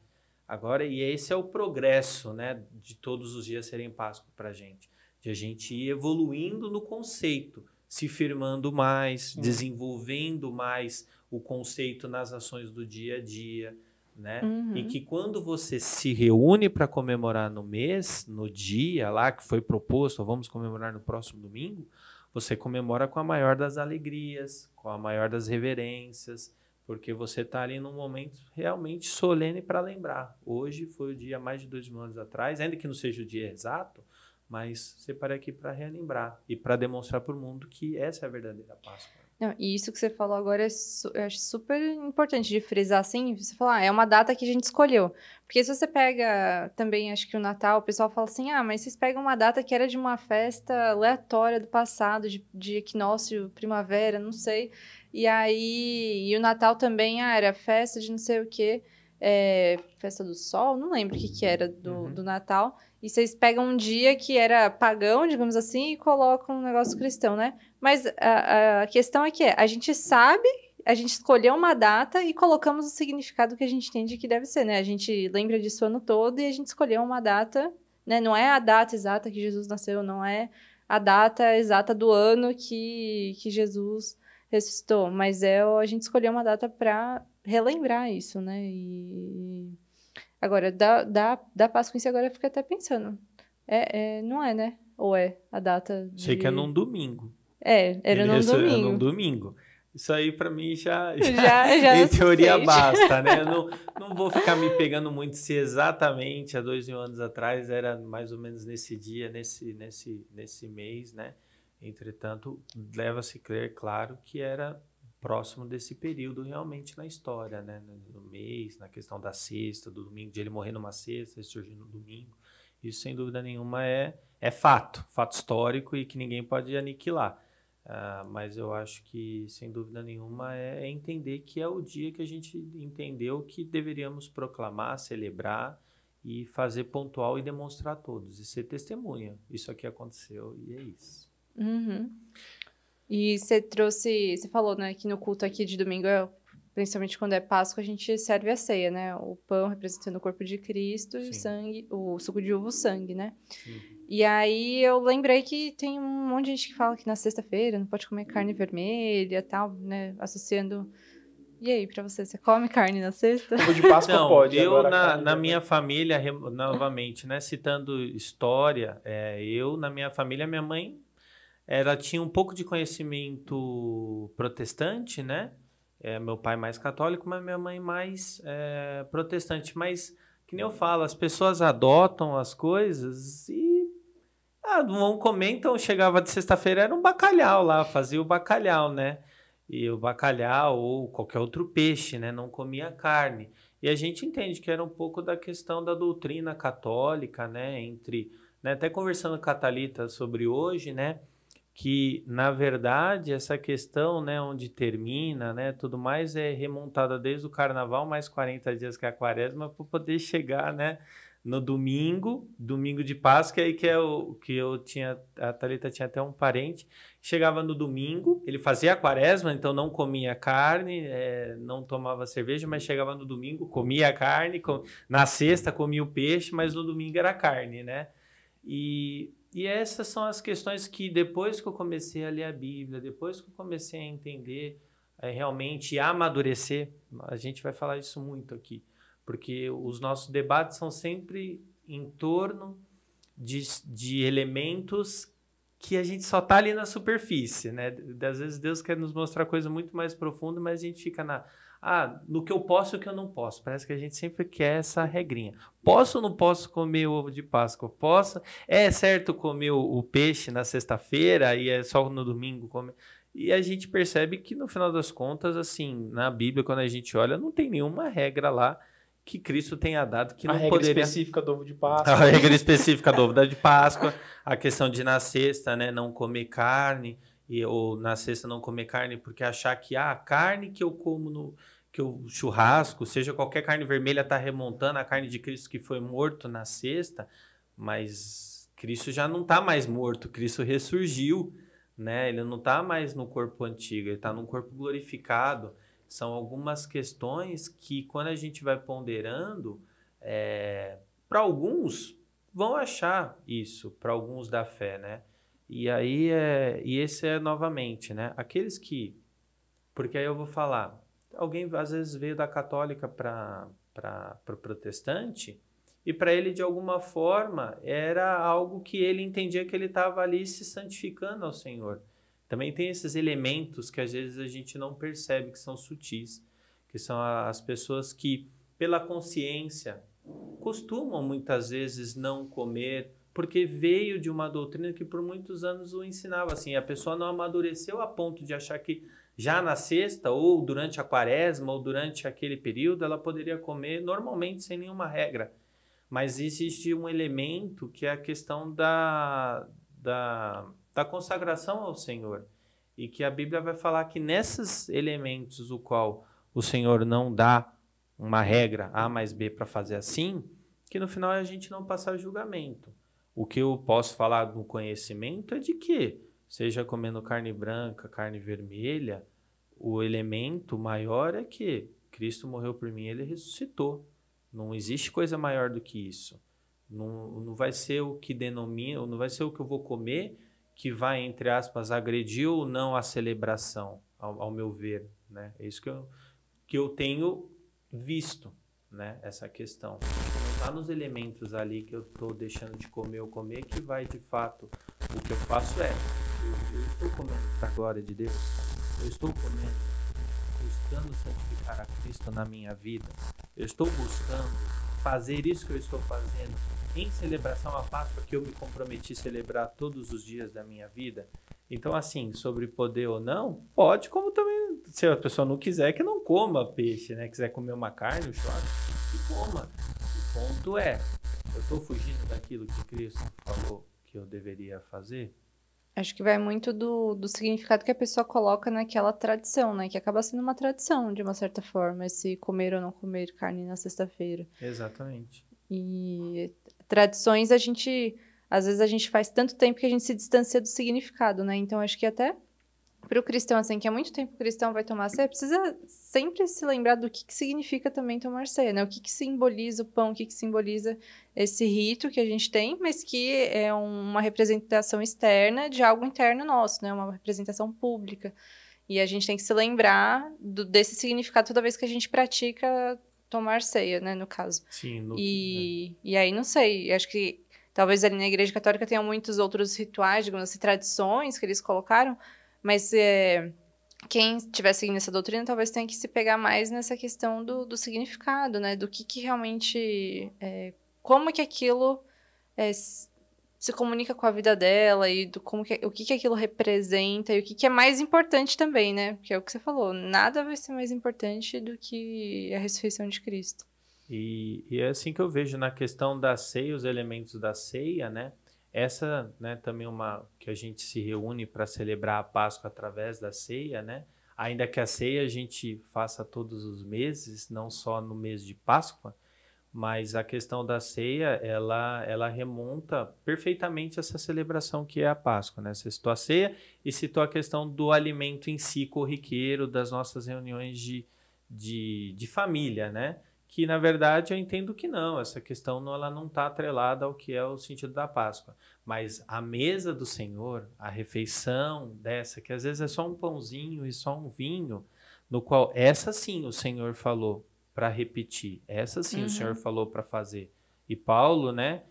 Agora, e esse é o progresso, né, de todos os dias serem Páscoa para a gente. De a gente ir evoluindo no conceito, se firmando mais, desenvolvendo mais o conceito nas ações do dia a dia, né? Uhum. E que quando você se reúne para comemorar no mês, no dia lá que foi proposto, vamos comemorar no próximo domingo, você comemora com a maior das alegrias, com a maior das reverências, porque você está ali num momento realmente solene para lembrar. Hoje foi o dia mais de dois mil anos atrás, ainda que não seja o dia exato, mas você para aqui para relembrar e para demonstrar para o mundo que essa é a verdadeira Páscoa. Não, e isso que você falou agora é su eu acho super importante de frisar, assim, você falar, ah, é uma data que a gente escolheu. Porque se você pega também, acho que o Natal, o pessoal fala assim, ah, mas vocês pegam uma data que era de uma festa aleatória do passado, de, de equinócio, primavera, não sei. E aí, e o Natal também, ah, era festa de não sei o quê, é, festa do sol, não lembro o que, que era do, uhum. do Natal. E vocês pegam um dia que era pagão, digamos assim, e colocam um negócio cristão, né? Mas a, a questão é que é, a gente sabe, a gente escolheu uma data e colocamos o significado que a gente entende que deve ser, né? A gente lembra disso o ano todo e a gente escolheu uma data, né? Não é a data exata que Jesus nasceu, não é a data exata do ano que, que Jesus ressuscitou, mas é a gente escolheu uma data para relembrar isso, né? E Agora, da, da, da Páscoa em si, agora eu fico até pensando. É, é, não é, né? Ou é a data de... Sei que é num domingo. É, era num é domingo. Era num domingo. Isso aí para mim já, já, já, já em é teoria sente. basta, né? Eu não, não vou ficar me pegando muito se exatamente há dois mil anos atrás era mais ou menos nesse dia, nesse, nesse, nesse mês, né? Entretanto, leva-se crer, claro, que era próximo desse período realmente na história, né? No mês, na questão da sexta, do domingo, de ele morrer numa sexta, e surgir no domingo. Isso, sem dúvida nenhuma, é, é fato, fato histórico e que ninguém pode aniquilar. Uh, mas eu acho que, sem dúvida nenhuma, é, é entender que é o dia que a gente entendeu que deveríamos proclamar, celebrar e fazer pontual e demonstrar a todos, e ser testemunha. Isso aqui aconteceu e é isso. Uhum. E você trouxe, você falou, né, que no culto aqui de domingo, principalmente quando é Páscoa, a gente serve a ceia, né? O pão representando o corpo de Cristo Sim. e o sangue, o suco de uva, o sangue, né? Sim. E aí eu lembrei que tem um monte de gente que fala que na sexta-feira não pode comer carne uhum. vermelha, tal, né, associando e aí, pra você, você come carne na sexta? O de Páscoa não, pode. Eu, na, na minha família, novamente, né? Citando história, é, eu, na minha família, minha mãe ela tinha um pouco de conhecimento protestante, né? É, meu pai mais católico, mas minha mãe mais é, protestante. Mas, que nem eu falo, as pessoas adotam as coisas e ah, não comentam, então chegava de sexta-feira, era um bacalhau lá, fazia o bacalhau, né? E o bacalhau ou qualquer outro peixe, né? Não comia carne. E a gente entende que era um pouco da questão da doutrina católica, né? Entre, né? até conversando com a Thalita sobre hoje, né? que na verdade essa questão, né, onde termina, né, tudo mais é remontada desde o carnaval mais 40 dias que é a quaresma para poder chegar, né, no domingo, domingo de Páscoa, aí que é o que eu tinha, a Talita tinha até um parente, chegava no domingo, ele fazia a quaresma, então não comia carne, é, não tomava cerveja, mas chegava no domingo, comia carne, com, na sexta comia o peixe, mas no domingo era carne, né? E e essas são as questões que depois que eu comecei a ler a Bíblia, depois que eu comecei a entender é, realmente amadurecer, a gente vai falar isso muito aqui, porque os nossos debates são sempre em torno de, de elementos que a gente só está ali na superfície, né? Às vezes Deus quer nos mostrar coisa muito mais profunda, mas a gente fica na ah, no que eu posso e o que eu não posso. Parece que a gente sempre quer essa regrinha. Posso ou não posso comer ovo de Páscoa? Posso? É certo comer o, o peixe na sexta-feira e é só no domingo comer? E a gente percebe que no final das contas, assim, na Bíblia, quando a gente olha, não tem nenhuma regra lá que Cristo tenha dado que a não regra poderia... específica do ovo de Páscoa. A regra específica do ovo de Páscoa, a questão de na sexta, né, não comer carne, e, ou na sexta não comer carne porque achar que ah, a carne que eu como no que o churrasco, seja qualquer carne vermelha, está remontando a carne de Cristo que foi morto na sexta, mas Cristo já não está mais morto, Cristo ressurgiu, né? Ele não está mais no corpo antigo, ele está num corpo glorificado. São algumas questões que, quando a gente vai ponderando, é, para alguns vão achar isso, para alguns da fé, né? E aí é, e esse é novamente, né? Aqueles que, porque aí eu vou falar, alguém às vezes veio da católica para o pro protestante e para ele de alguma forma era algo que ele entendia que ele estava ali se santificando ao Senhor. Também tem esses elementos que às vezes a gente não percebe que são sutis, que são as pessoas que pela consciência costumam muitas vezes não comer porque veio de uma doutrina que por muitos anos o ensinava assim, a pessoa não amadureceu a ponto de achar que já na sexta, ou durante a quaresma, ou durante aquele período, ela poderia comer normalmente, sem nenhuma regra. Mas existe um elemento que é a questão da, da, da consagração ao Senhor. E que a Bíblia vai falar que nesses elementos, o qual o Senhor não dá uma regra A mais B para fazer assim, que no final é a gente não passar julgamento. O que eu posso falar do conhecimento é de que seja comendo carne branca, carne vermelha, o elemento maior é que Cristo morreu por mim, ele ressuscitou. Não existe coisa maior do que isso. Não, não vai ser o que denomina, não vai ser o que eu vou comer que vai, entre aspas, agredir ou não a celebração, ao, ao meu ver. Né? É isso que eu, que eu tenho visto, né? essa questão. Não está nos elementos ali que eu estou deixando de comer ou comer que vai, de fato, o que eu faço é eu, estou comendo para a glória de Deus, eu estou comendo, buscando santificar a Cristo na minha vida, eu estou buscando fazer isso que eu estou fazendo em celebração à Páscoa que eu me comprometi a celebrar todos os dias da minha vida. Então, assim, sobre poder ou não, pode, como também, se a pessoa não quiser, que não coma peixe, né? Quiser comer uma carne, um choro, que coma. O ponto é, eu estou fugindo daquilo que Cristo falou que eu deveria fazer? Acho que vai muito do, do significado que a pessoa coloca naquela tradição, né? Que acaba sendo uma tradição, de uma certa forma, esse comer ou não comer carne na sexta-feira. Exatamente. E tradições a gente. Às vezes a gente faz tanto tempo que a gente se distancia do significado, né? Então acho que até para o cristão, assim, que há é muito tempo o cristão vai tomar ceia, precisa sempre se lembrar do que, que significa também tomar ceia, né? O que, que simboliza o pão, o que, que simboliza esse rito que a gente tem, mas que é uma representação externa de algo interno nosso, né? Uma representação pública. E a gente tem que se lembrar do, desse significado toda vez que a gente pratica tomar ceia, né, no caso. Sim, no, e, né? e aí, não sei, acho que talvez ali na Igreja Católica tenha muitos outros rituais, digamos assim, tradições que eles colocaram, mas é, quem estiver seguindo essa doutrina talvez tenha que se pegar mais nessa questão do, do significado, né? Do que, que realmente. É, como que aquilo é, se comunica com a vida dela e do como que, o que, que aquilo representa e o que, que é mais importante também, né? Porque é o que você falou, nada vai ser mais importante do que a ressurreição de Cristo. E, e é assim que eu vejo na questão da ceia, os elementos da ceia, né? Essa, né, também uma que a gente se reúne para celebrar a Páscoa através da ceia, né? Ainda que a ceia a gente faça todos os meses, não só no mês de Páscoa, mas a questão da ceia, ela, ela remonta perfeitamente a essa celebração que é a Páscoa, né? Você citou a ceia e citou a questão do alimento em si corriqueiro das nossas reuniões de, de, de família, né? que na verdade eu entendo que não, essa questão não, ela não está atrelada ao que é o sentido da Páscoa. Mas a mesa do Senhor, a refeição dessa, que às vezes é só um pãozinho e só um vinho, no qual essa sim o Senhor falou para repetir, essa sim uhum. o Senhor uhum. falou para fazer. E Paulo, né,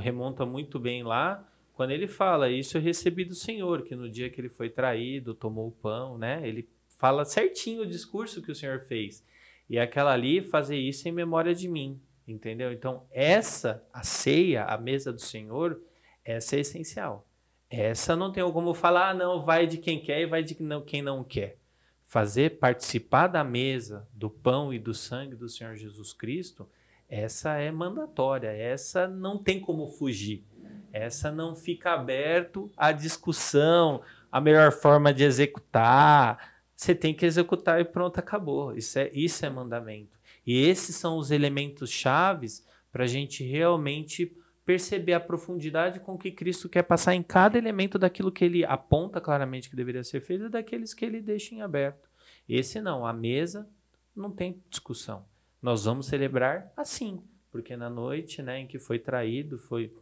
remonta muito bem lá, quando ele fala, isso eu recebi do Senhor, que no dia que ele foi traído, tomou o pão, né, ele fala certinho o discurso que o Senhor fez e aquela ali fazer isso em memória de mim, entendeu? Então, essa, a ceia, a mesa do Senhor, essa é essencial. Essa não tem como falar, ah, não, vai de quem quer e vai de quem não quer. Fazer participar da mesa, do pão e do sangue do Senhor Jesus Cristo, essa é mandatória, essa não tem como fugir. Essa não fica aberto à discussão, a melhor forma de executar, você tem que executar e pronto, acabou. Isso é, isso é mandamento. E esses são os elementos chaves para a gente realmente perceber a profundidade com que Cristo quer passar em cada elemento daquilo que ele aponta claramente que deveria ser feito e daqueles que ele deixa em aberto. Esse não, a mesa não tem discussão. Nós vamos celebrar assim, porque na noite, né, em que foi traído, foi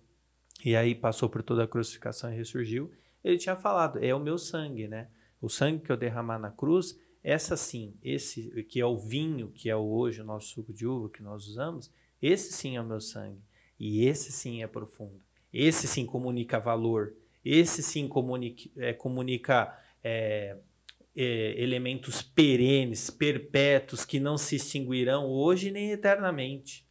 e aí passou por toda a crucificação e ressurgiu, ele tinha falado, é o meu sangue, né? O sangue que eu derramar na cruz, essa sim, esse que é o vinho, que é hoje o nosso suco de uva que nós usamos, esse sim é o meu sangue. E esse sim é profundo. Esse sim comunica valor. Esse sim comunica, é, comunica é, é, elementos perenes, perpétuos, que não se extinguirão hoje nem eternamente.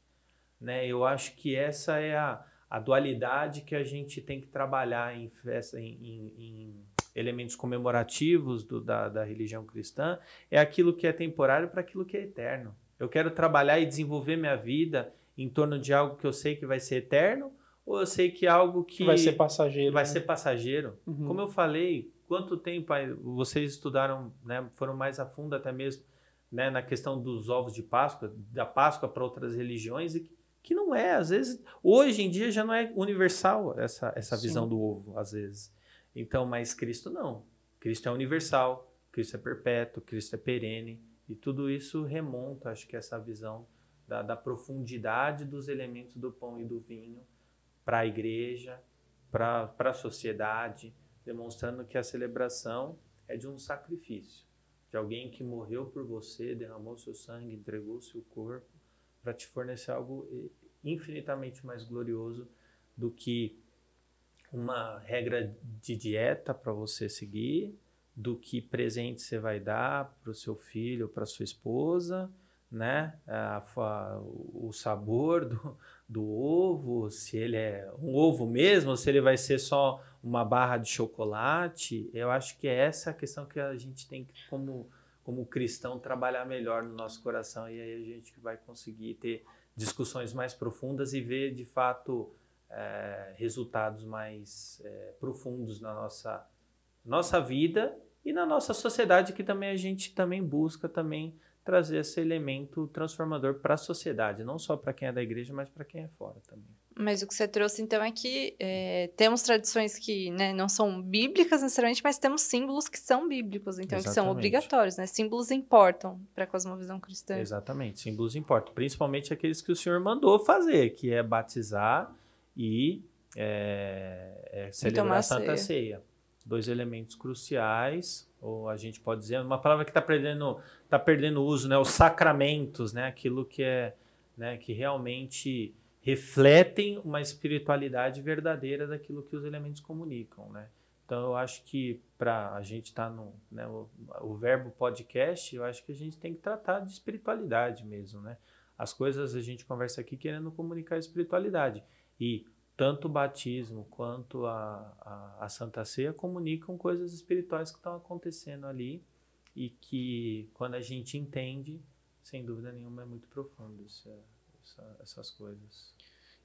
Né? Eu acho que essa é a, a dualidade que a gente tem que trabalhar em, festa, em, em, elementos comemorativos do, da, da religião cristã, é aquilo que é temporário para aquilo que é eterno. Eu quero trabalhar e desenvolver minha vida em torno de algo que eu sei que vai ser eterno, ou eu sei que é algo que vai ser passageiro. Vai né? ser passageiro. Uhum. Como eu falei, quanto tempo vocês estudaram, né, foram mais a fundo até mesmo né, na questão dos ovos de Páscoa, da Páscoa para outras religiões, e que não é, às vezes, hoje em dia já não é universal essa, essa visão do ovo, às vezes. Então, mas Cristo não. Cristo é universal, Cristo é perpétuo, Cristo é perene. E tudo isso remonta, acho que, essa visão da, da profundidade dos elementos do pão e do vinho para a igreja, para a sociedade, demonstrando que a celebração é de um sacrifício, de alguém que morreu por você, derramou seu sangue, entregou seu corpo para te fornecer algo eh, infinitamente mais glorioso do que uma regra de dieta para você seguir, do que presente você vai dar para o seu filho, para sua esposa, né? A, a, o sabor do, do ovo, se ele é um ovo mesmo, se ele vai ser só uma barra de chocolate. Eu acho que é essa a questão que a gente tem que, como, como cristão, trabalhar melhor no nosso coração. E aí a gente vai conseguir ter discussões mais profundas e ver de fato é, resultados mais é, profundos na nossa, nossa vida e na nossa sociedade que também a gente também busca também trazer esse elemento transformador para a sociedade, não só para quem é da igreja, mas para quem é fora também. Mas o que você trouxe então é que é, temos tradições que né, não são bíblicas necessariamente, mas temos símbolos que são bíblicos, então Exatamente. que são obrigatórios, né? Símbolos importam para a cosmovisão cristã. Exatamente, símbolos importam, principalmente aqueles que o Senhor mandou fazer, que é batizar, e é, é celebrar a Santa ceia. ceia. Dois elementos cruciais, ou a gente pode dizer, uma palavra que está perdendo, tá perdendo uso, né? Os sacramentos, né? Aquilo que é, né? Que realmente refletem uma espiritualidade verdadeira daquilo que os elementos comunicam, né? Então eu acho que para a gente estar tá no né, o, o, verbo podcast, eu acho que a gente tem que tratar de espiritualidade mesmo, né? As coisas a gente conversa aqui querendo comunicar espiritualidade. E tanto o batismo quanto a, a, a Santa Ceia comunicam coisas espirituais que estão acontecendo ali e que quando a gente entende, sem dúvida nenhuma, é muito profundo isso, essa, essas coisas.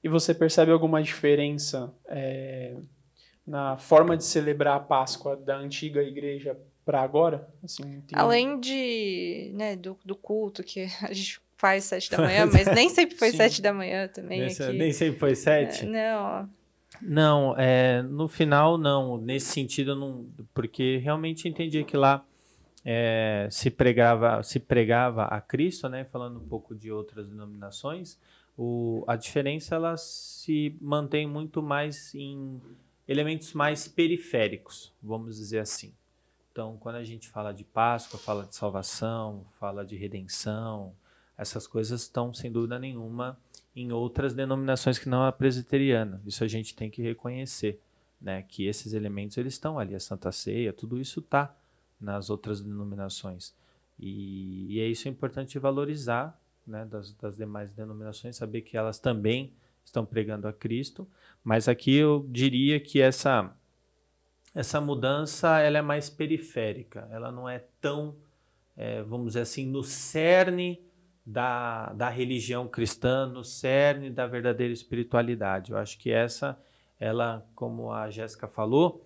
E você percebe alguma diferença é, na forma de celebrar a Páscoa da antiga igreja para agora? Assim, tem... Além de, né, do, do culto que a gente faz sete da manhã, mas nem sempre foi sete da manhã também. Nessa, nem sempre foi sete? É, não. Não, é, no final não, nesse sentido não, porque realmente entendi que lá é, se pregava se pregava a Cristo, né? Falando um pouco de outras denominações, o, a diferença ela se mantém muito mais em elementos mais periféricos, vamos dizer assim. Então, quando a gente fala de Páscoa, fala de salvação, fala de redenção, essas coisas estão, sem dúvida nenhuma, em outras denominações que não a presbiteriana. Isso a gente tem que reconhecer, né? Que esses elementos eles estão ali, a Santa Ceia, tudo isso está nas outras denominações. E, e é isso é importante valorizar, né? Das, das demais denominações, saber que elas também estão pregando a Cristo. Mas aqui eu diria que essa essa mudança ela é mais periférica, ela não é tão, é, vamos dizer assim, no cerne da, da religião cristã, no cerne da verdadeira espiritualidade. Eu acho que essa, ela, como a Jéssica falou,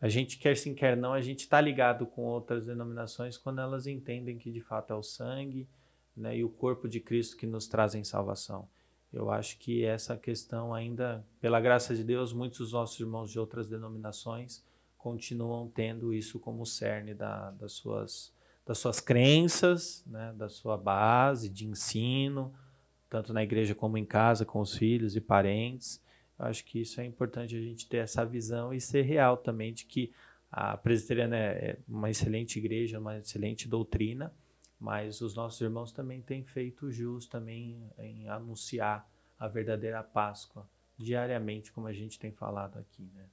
a gente quer se quer não, a gente está ligado com outras denominações quando elas entendem que de fato é o sangue né, e o corpo de Cristo que nos trazem salvação. Eu acho que essa questão ainda, pela graça de Deus, muitos dos nossos irmãos de outras denominações continuam tendo isso como cerne da, das suas das suas crenças, né, da sua base de ensino, tanto na igreja como em casa, com os filhos e parentes. Eu acho que isso é importante a gente ter essa visão e ser real também de que a presbiteriana é, é uma excelente igreja, uma excelente doutrina, mas os nossos irmãos também têm feito jus também em anunciar a verdadeira Páscoa diariamente, como a gente tem falado aqui, né?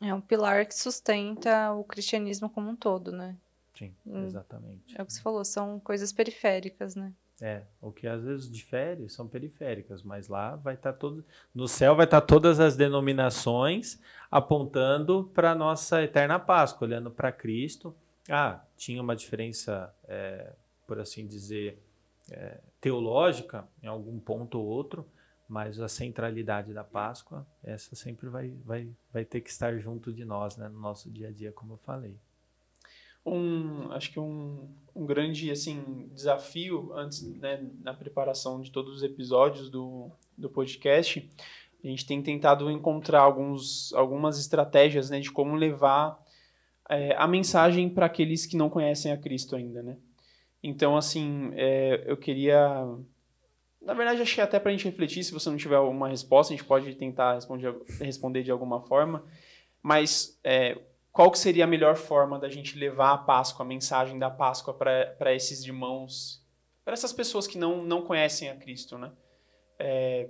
É um pilar que sustenta o cristianismo como um todo, né? Sim, hum. exatamente. É o que você falou, são coisas periféricas, né? É, o que às vezes difere são periféricas, mas lá vai estar tá todo no céu vai estar tá todas as denominações apontando para a nossa eterna Páscoa, olhando para Cristo. Ah, tinha uma diferença, é, por assim dizer, é, teológica em algum ponto ou outro, mas a centralidade da Páscoa, essa sempre vai, vai, vai ter que estar junto de nós, né, no nosso dia a dia, como eu falei um, acho que um, um grande assim desafio antes né, na preparação de todos os episódios do, do podcast. A gente tem tentado encontrar alguns, algumas estratégias né, de como levar é, a mensagem para aqueles que não conhecem a Cristo ainda, né? Então, assim, é, eu queria... Na verdade, achei é até para a gente refletir, se você não tiver uma resposta, a gente pode tentar responder, responder de alguma forma. Mas é, qual que seria a melhor forma da gente levar a Páscoa, a mensagem da Páscoa para esses irmãos, para essas pessoas que não, não conhecem a Cristo, né? É,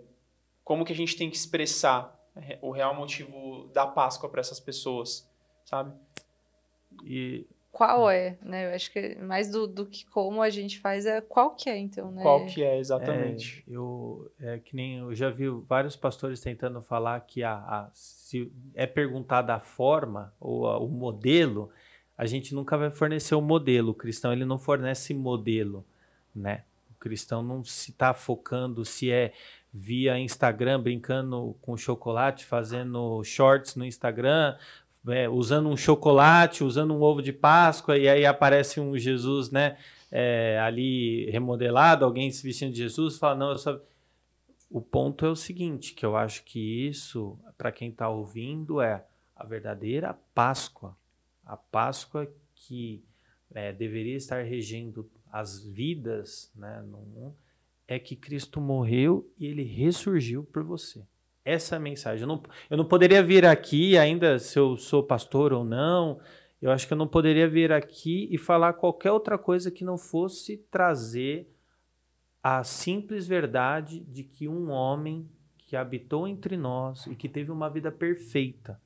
como que a gente tem que expressar é, o real motivo da Páscoa para essas pessoas, sabe? E qual hum. é, né? Eu acho que mais do, do que como a gente faz é qual que é, então, né? Qual que é, exatamente. É, eu, é, que nem eu já vi vários pastores tentando falar que a, a se é perguntada a forma ou a, o modelo, a gente nunca vai fornecer o um modelo. O cristão, ele não fornece modelo, né? O cristão não se está focando se é via Instagram, brincando com chocolate, fazendo shorts no Instagram, é, usando um chocolate, usando um ovo de Páscoa, e aí aparece um Jesus, né, é, ali remodelado, alguém se vestindo de Jesus, fala, não, eu só... O ponto é o seguinte, que eu acho que isso, para quem está ouvindo, é a verdadeira Páscoa. A Páscoa que é, deveria estar regendo as vidas né, no mundo, é que Cristo morreu e ele ressurgiu por você essa mensagem. Eu não, eu não poderia vir aqui, ainda se eu sou pastor ou não, eu acho que eu não poderia vir aqui e falar qualquer outra coisa que não fosse trazer a simples verdade de que um homem que habitou entre nós e que teve uma vida perfeita,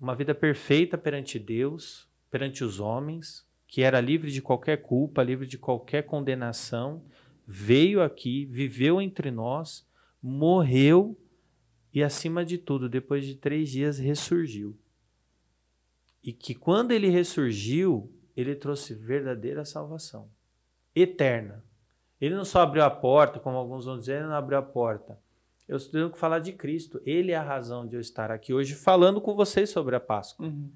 uma vida perfeita perante Deus, perante os homens, que era livre de qualquer culpa, livre de qualquer condenação, veio aqui, viveu entre nós, morreu e, acima de tudo, depois de três dias, ressurgiu. E que quando ele ressurgiu, ele trouxe verdadeira salvação eterna. Ele não só abriu a porta, como alguns vão dizer, ele não abriu a porta. Eu tenho que falar de Cristo. Ele é a razão de eu estar aqui hoje falando com vocês sobre a Páscoa. Uhum.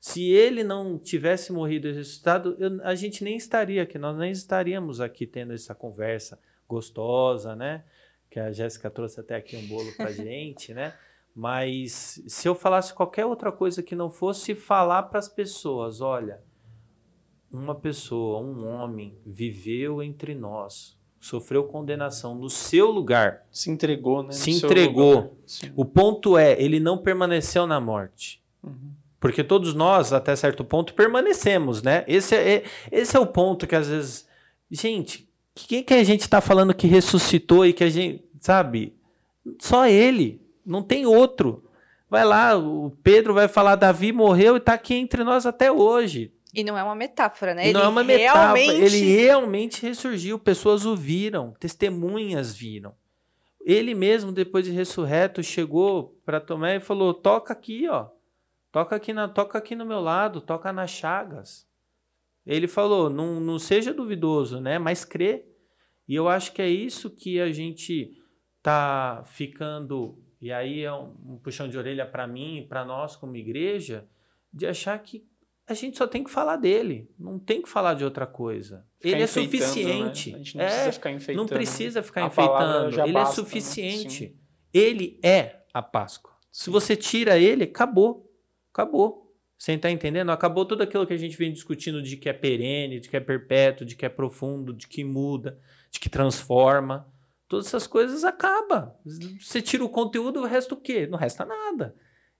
Se ele não tivesse morrido e ressuscitado, eu, a gente nem estaria aqui, nós nem estaríamos aqui tendo essa conversa gostosa, né? que a Jéssica trouxe até aqui um bolo para gente, né? Mas se eu falasse qualquer outra coisa que não fosse falar para as pessoas, olha, uma pessoa, um homem viveu entre nós, sofreu condenação no seu lugar, se entregou, né? Se entregou. O ponto é, ele não permaneceu na morte. Uhum. Porque todos nós, até certo ponto, permanecemos, né? Esse é, é esse é o ponto que às vezes. Gente, quem que a gente está falando que ressuscitou e que a gente, sabe? Só ele, não tem outro. Vai lá, o Pedro vai falar: Davi morreu e está aqui entre nós até hoje. E não é uma metáfora, né? E não ele é uma metáfora. Realmente... Ele realmente ressurgiu, pessoas o viram, testemunhas viram. Ele mesmo, depois de ressurreto, chegou para Tomé e falou: toca aqui, ó. Toca aqui, na, toca aqui no meu lado, toca nas chagas. Ele falou: não, não seja duvidoso, né? Mas crê. E eu acho que é isso que a gente tá ficando, e aí é um, puxão de orelha para mim, e para nós como igreja, de achar que a gente só tem que falar dele, não tem que falar de outra coisa. Ficar ele é né? suficiente. Né? A gente não é, precisa ficar enfeitando. Não precisa ficar enfeitando. Ele é basta, é suficiente. Né? Ele é a Páscoa. Sim. Se você tira ele, acabou. Acabou. Você está entendendo? Acabou tudo aquilo que a gente vem discutindo de que é perene, de que é perpétuo, de que é profundo, de que muda de que transforma. Todas essas coisas acaba. Você tira o conteúdo, o resto o quê? Não resta nada.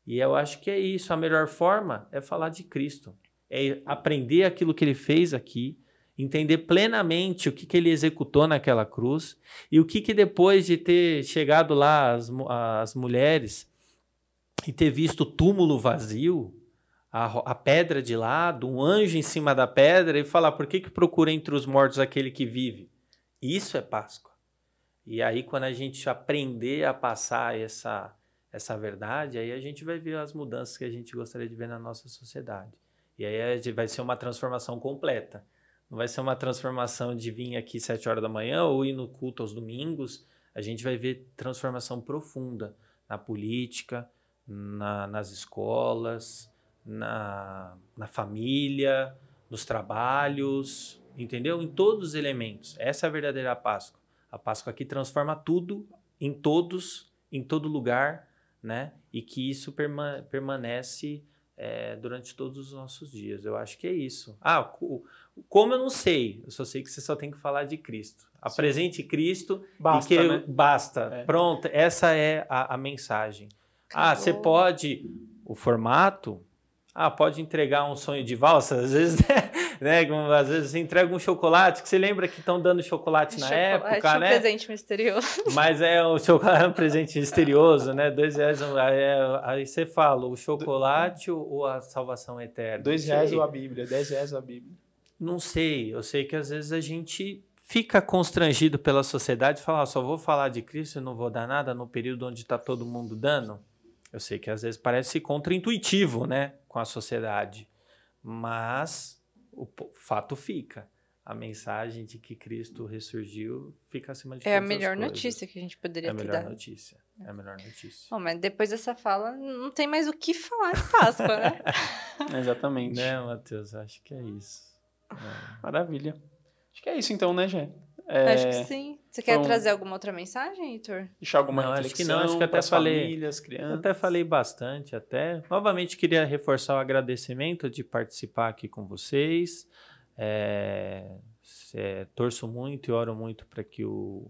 E eu acho que é isso. A melhor forma é falar de Cristo. É aprender aquilo que ele fez aqui, entender plenamente o que, que ele executou naquela cruz e o que, que depois de ter chegado lá as, as mulheres e ter visto o túmulo vazio, a, a, pedra de lado, um anjo em cima da pedra e falar: por que, que procura entre os mortos aquele que vive? Isso é Páscoa. E aí, quando a gente aprender a passar essa, essa verdade, aí a gente vai ver as mudanças que a gente gostaria de ver na nossa sociedade. E aí vai ser uma transformação completa. Não vai ser uma transformação de vir aqui sete horas da manhã ou ir no culto aos domingos. A gente vai ver transformação profunda na política, na, nas escolas, na, na família, nos trabalhos, entendeu? Em todos os elementos. Essa é a verdadeira Páscoa. A Páscoa que transforma tudo em todos, em todo lugar, né? E que isso perma permanece é, durante todos os nossos dias. Eu acho que é isso. Ah, como eu não sei, eu só sei que você só tem que falar de Cristo. Apresente Sim. Cristo basta, e que né? basta. É. Pronto, essa é a, a mensagem. Ah, você pode o formato. Ah, pode entregar um sonho de valsa, às vezes, né? né? Às vezes você entrega um chocolate, que você lembra que estão dando chocolate na chocolate época, é né? um presente misterioso. Mas é um chocolate, é um presente misterioso, né? Dois reais, é, aí você fala, o chocolate Do... ou a salvação eterna? Dois reais ou a Bíblia, dez reais ou a Bíblia. Não sei, eu sei que às vezes a gente fica constrangido pela sociedade falar, ah, só vou falar de Cristo e não vou dar nada no período onde está todo mundo dando. Eu sei que às vezes parece contraintuitivo, né, com a sociedade, mas o fato fica. A mensagem de que Cristo ressurgiu fica acima de é todas as coisas. É a melhor notícia que a gente poderia é ter dado. É a melhor notícia. É a melhor notícia. Bom, mas depois dessa fala, não tem mais o que falar de Páscoa, né? Exatamente. Né, Matheus? Acho que é isso. É. Maravilha. Acho que é isso então, né, gente é, acho que é, sim. Você quer trazer alguma outra mensagem, Heitor? Deixar alguma não, reflexão acho que não, acho que até falei, famílias, crianças? Até falei bastante, até. Novamente, queria reforçar o agradecimento de participar aqui com vocês. É, é, torço muito e oro muito para que o,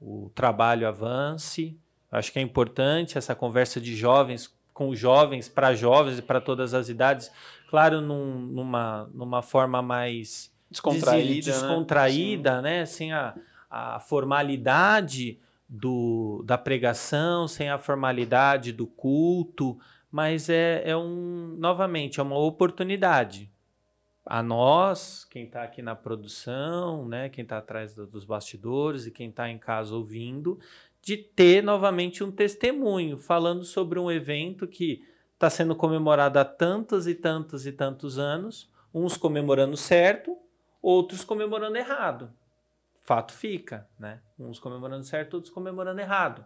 o trabalho avance. Acho que é importante essa conversa de jovens com jovens, para jovens e para todas as idades. Claro, num, numa, numa forma mais descontraída, né? descontraída né? né? Sem a, a formalidade do, da pregação, sem a formalidade do culto, mas é, é um, novamente, é uma oportunidade. A nós, quem está aqui na produção, né, quem está atrás dos bastidores e quem está em casa ouvindo, de ter novamente um testemunho falando sobre um evento que está sendo comemorado há tantos e tantos e tantos anos, uns comemorando certo, outros comemorando errado. Fato fica, né? Uns comemorando certo, outros comemorando errado.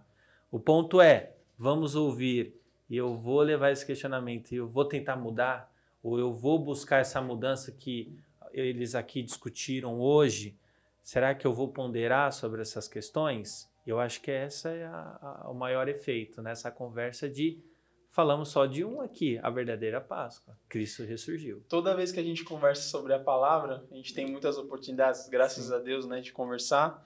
O ponto é, vamos ouvir e eu vou levar esse questionamento e eu vou tentar mudar ou eu vou buscar essa mudança que eles aqui discutiram hoje. Será que eu vou ponderar sobre essas questões? Eu acho que essa é a, a, o maior efeito nessa né? conversa de falamos só de um aqui, a verdadeira Páscoa. Cristo ressurgiu. Toda vez que a gente conversa sobre a palavra, a gente tem muitas oportunidades, graças Sim. a Deus, né, de conversar.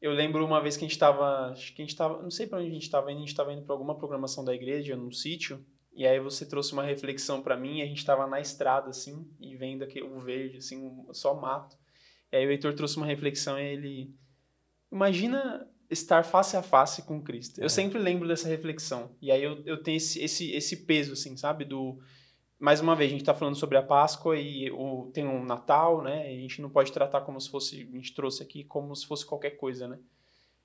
Eu lembro uma vez que a gente estava, que a gente estava, não sei para onde a gente estava indo, a gente estava indo para alguma programação da igreja, num sítio, e aí você trouxe uma reflexão para mim, e a gente estava na estrada assim, e vendo o verde assim, só mato. E aí o Heitor trouxe uma reflexão e ele imagina estar face a face com Cristo. Eu é. sempre lembro dessa reflexão. E aí eu, eu tenho esse, esse, esse peso, assim, sabe? Do. Mais uma vez, a gente está falando sobre a Páscoa e o, tem um Natal, né? E a gente não pode tratar como se fosse. A gente trouxe aqui como se fosse qualquer coisa, né?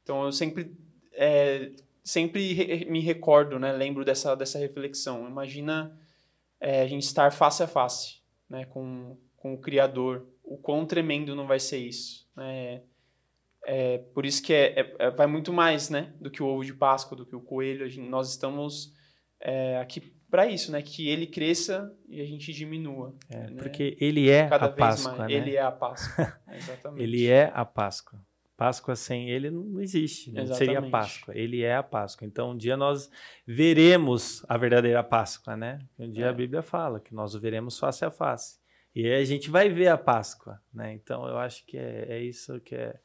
Então eu sempre. É, sempre re, me recordo, né? Lembro dessa, dessa reflexão. Imagina é, a gente estar face a face, né? Com, com o Criador. O quão tremendo não vai ser isso, né? É, por isso que é, é, é, vai muito mais né, do que o ovo de Páscoa, do que o coelho. Gente, nós estamos é, aqui para isso, né? Que ele cresça e a gente diminua. É, né? Porque ele é Cada a Páscoa, né? Ele é a Páscoa, exatamente. ele é a Páscoa. Páscoa sem ele não existe, não seria Páscoa. Ele é a Páscoa. Então um dia nós veremos a verdadeira Páscoa, né? Um dia é. a Bíblia fala que nós o veremos face a face. E aí a gente vai ver a Páscoa, né? Então eu acho que é, é isso que é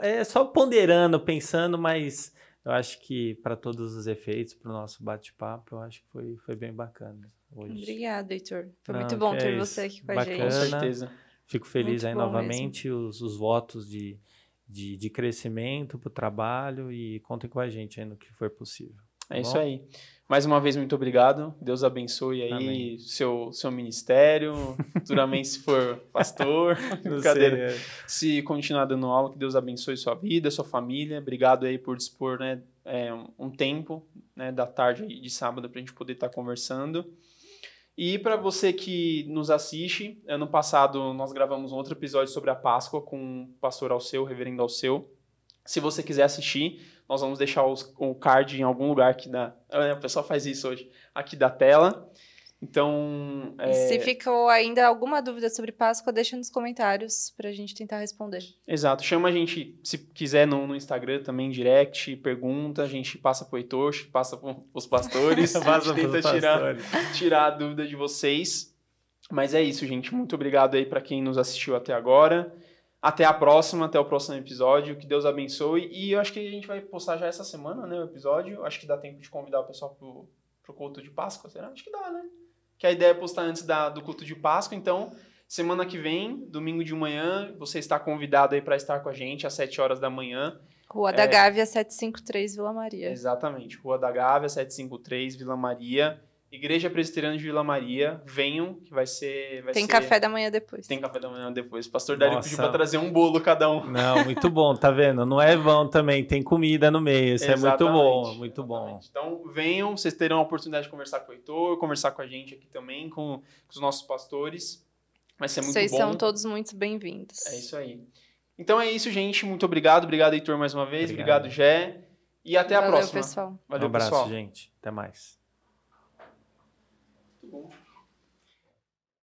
é, é só ponderando, pensando, mas eu acho que para todos os efeitos, para o nosso bate-papo, eu acho que foi, foi bem bacana hoje. Obrigada, Heitor. Foi Não, muito bom ter é você aqui com bacana. a gente. Com certeza. Fico feliz muito aí novamente. Os, os votos de, de, de crescimento para o trabalho e contem com a gente aí no que for possível. É tá é bom? isso aí. Mais uma vez, muito obrigado. Deus abençoe aí seu, seu ministério. Futuramente, se for pastor, brincadeira. É. Se continuar dando aula, que Deus abençoe sua vida, sua família. Obrigado aí por dispor né, é, um tempo né, da tarde de sábado para a gente poder estar tá conversando. E para você que nos assiste, ano passado nós gravamos um outro episódio sobre a Páscoa com o pastor Alceu, o reverendo Alceu. Se você quiser assistir, nós vamos deixar os, o card em algum lugar aqui da. Né, o pessoal faz isso hoje, aqui da tela. Então. É... se ficou ainda alguma dúvida sobre Páscoa, deixa nos comentários para a gente tentar responder. Exato. Chama a gente, se quiser, no, no Instagram também, direct, pergunta. A gente passa pro Heitor, passa os pastores. gente tenta tirar, tirar a dúvida de vocês. Mas é isso, gente. Muito obrigado aí para quem nos assistiu até agora. Até a próxima, até o próximo episódio. Que Deus abençoe. E eu acho que a gente vai postar já essa semana, né? O episódio. Acho que dá tempo de convidar o pessoal pro, pro culto de Páscoa, será? Acho que dá, né? Que a ideia é postar antes da, do culto de Páscoa. Então, semana que vem, domingo de manhã, você está convidado aí para estar com a gente às 7 horas da manhã. Rua da é, Gávea 753, Vila Maria. Exatamente. Rua da Gávea 753, Vila Maria. Igreja Presbiteriana de Vila Maria, venham, que vai ser. Vai Tem ser... café da manhã depois. Tem café da manhã depois. Pastor Dali pediu pra trazer um bolo cada um. Não, muito bom, tá vendo? Não é vão também, tem comida no meio. Isso exatamente, é muito bom, muito exatamente. bom. Então venham, vocês terão a oportunidade de conversar com o Heitor, conversar com a gente aqui também, com, com os nossos pastores. Vai ser muito vocês bom. Vocês são todos muito bem-vindos. É isso aí. Então é isso, gente. Muito obrigado. Obrigado, Heitor, mais uma vez. Obrigado, obrigado Gé. E até Valeu, a próxima. Pessoal. Valeu, um abraço, pessoal. gente. Até mais. 있고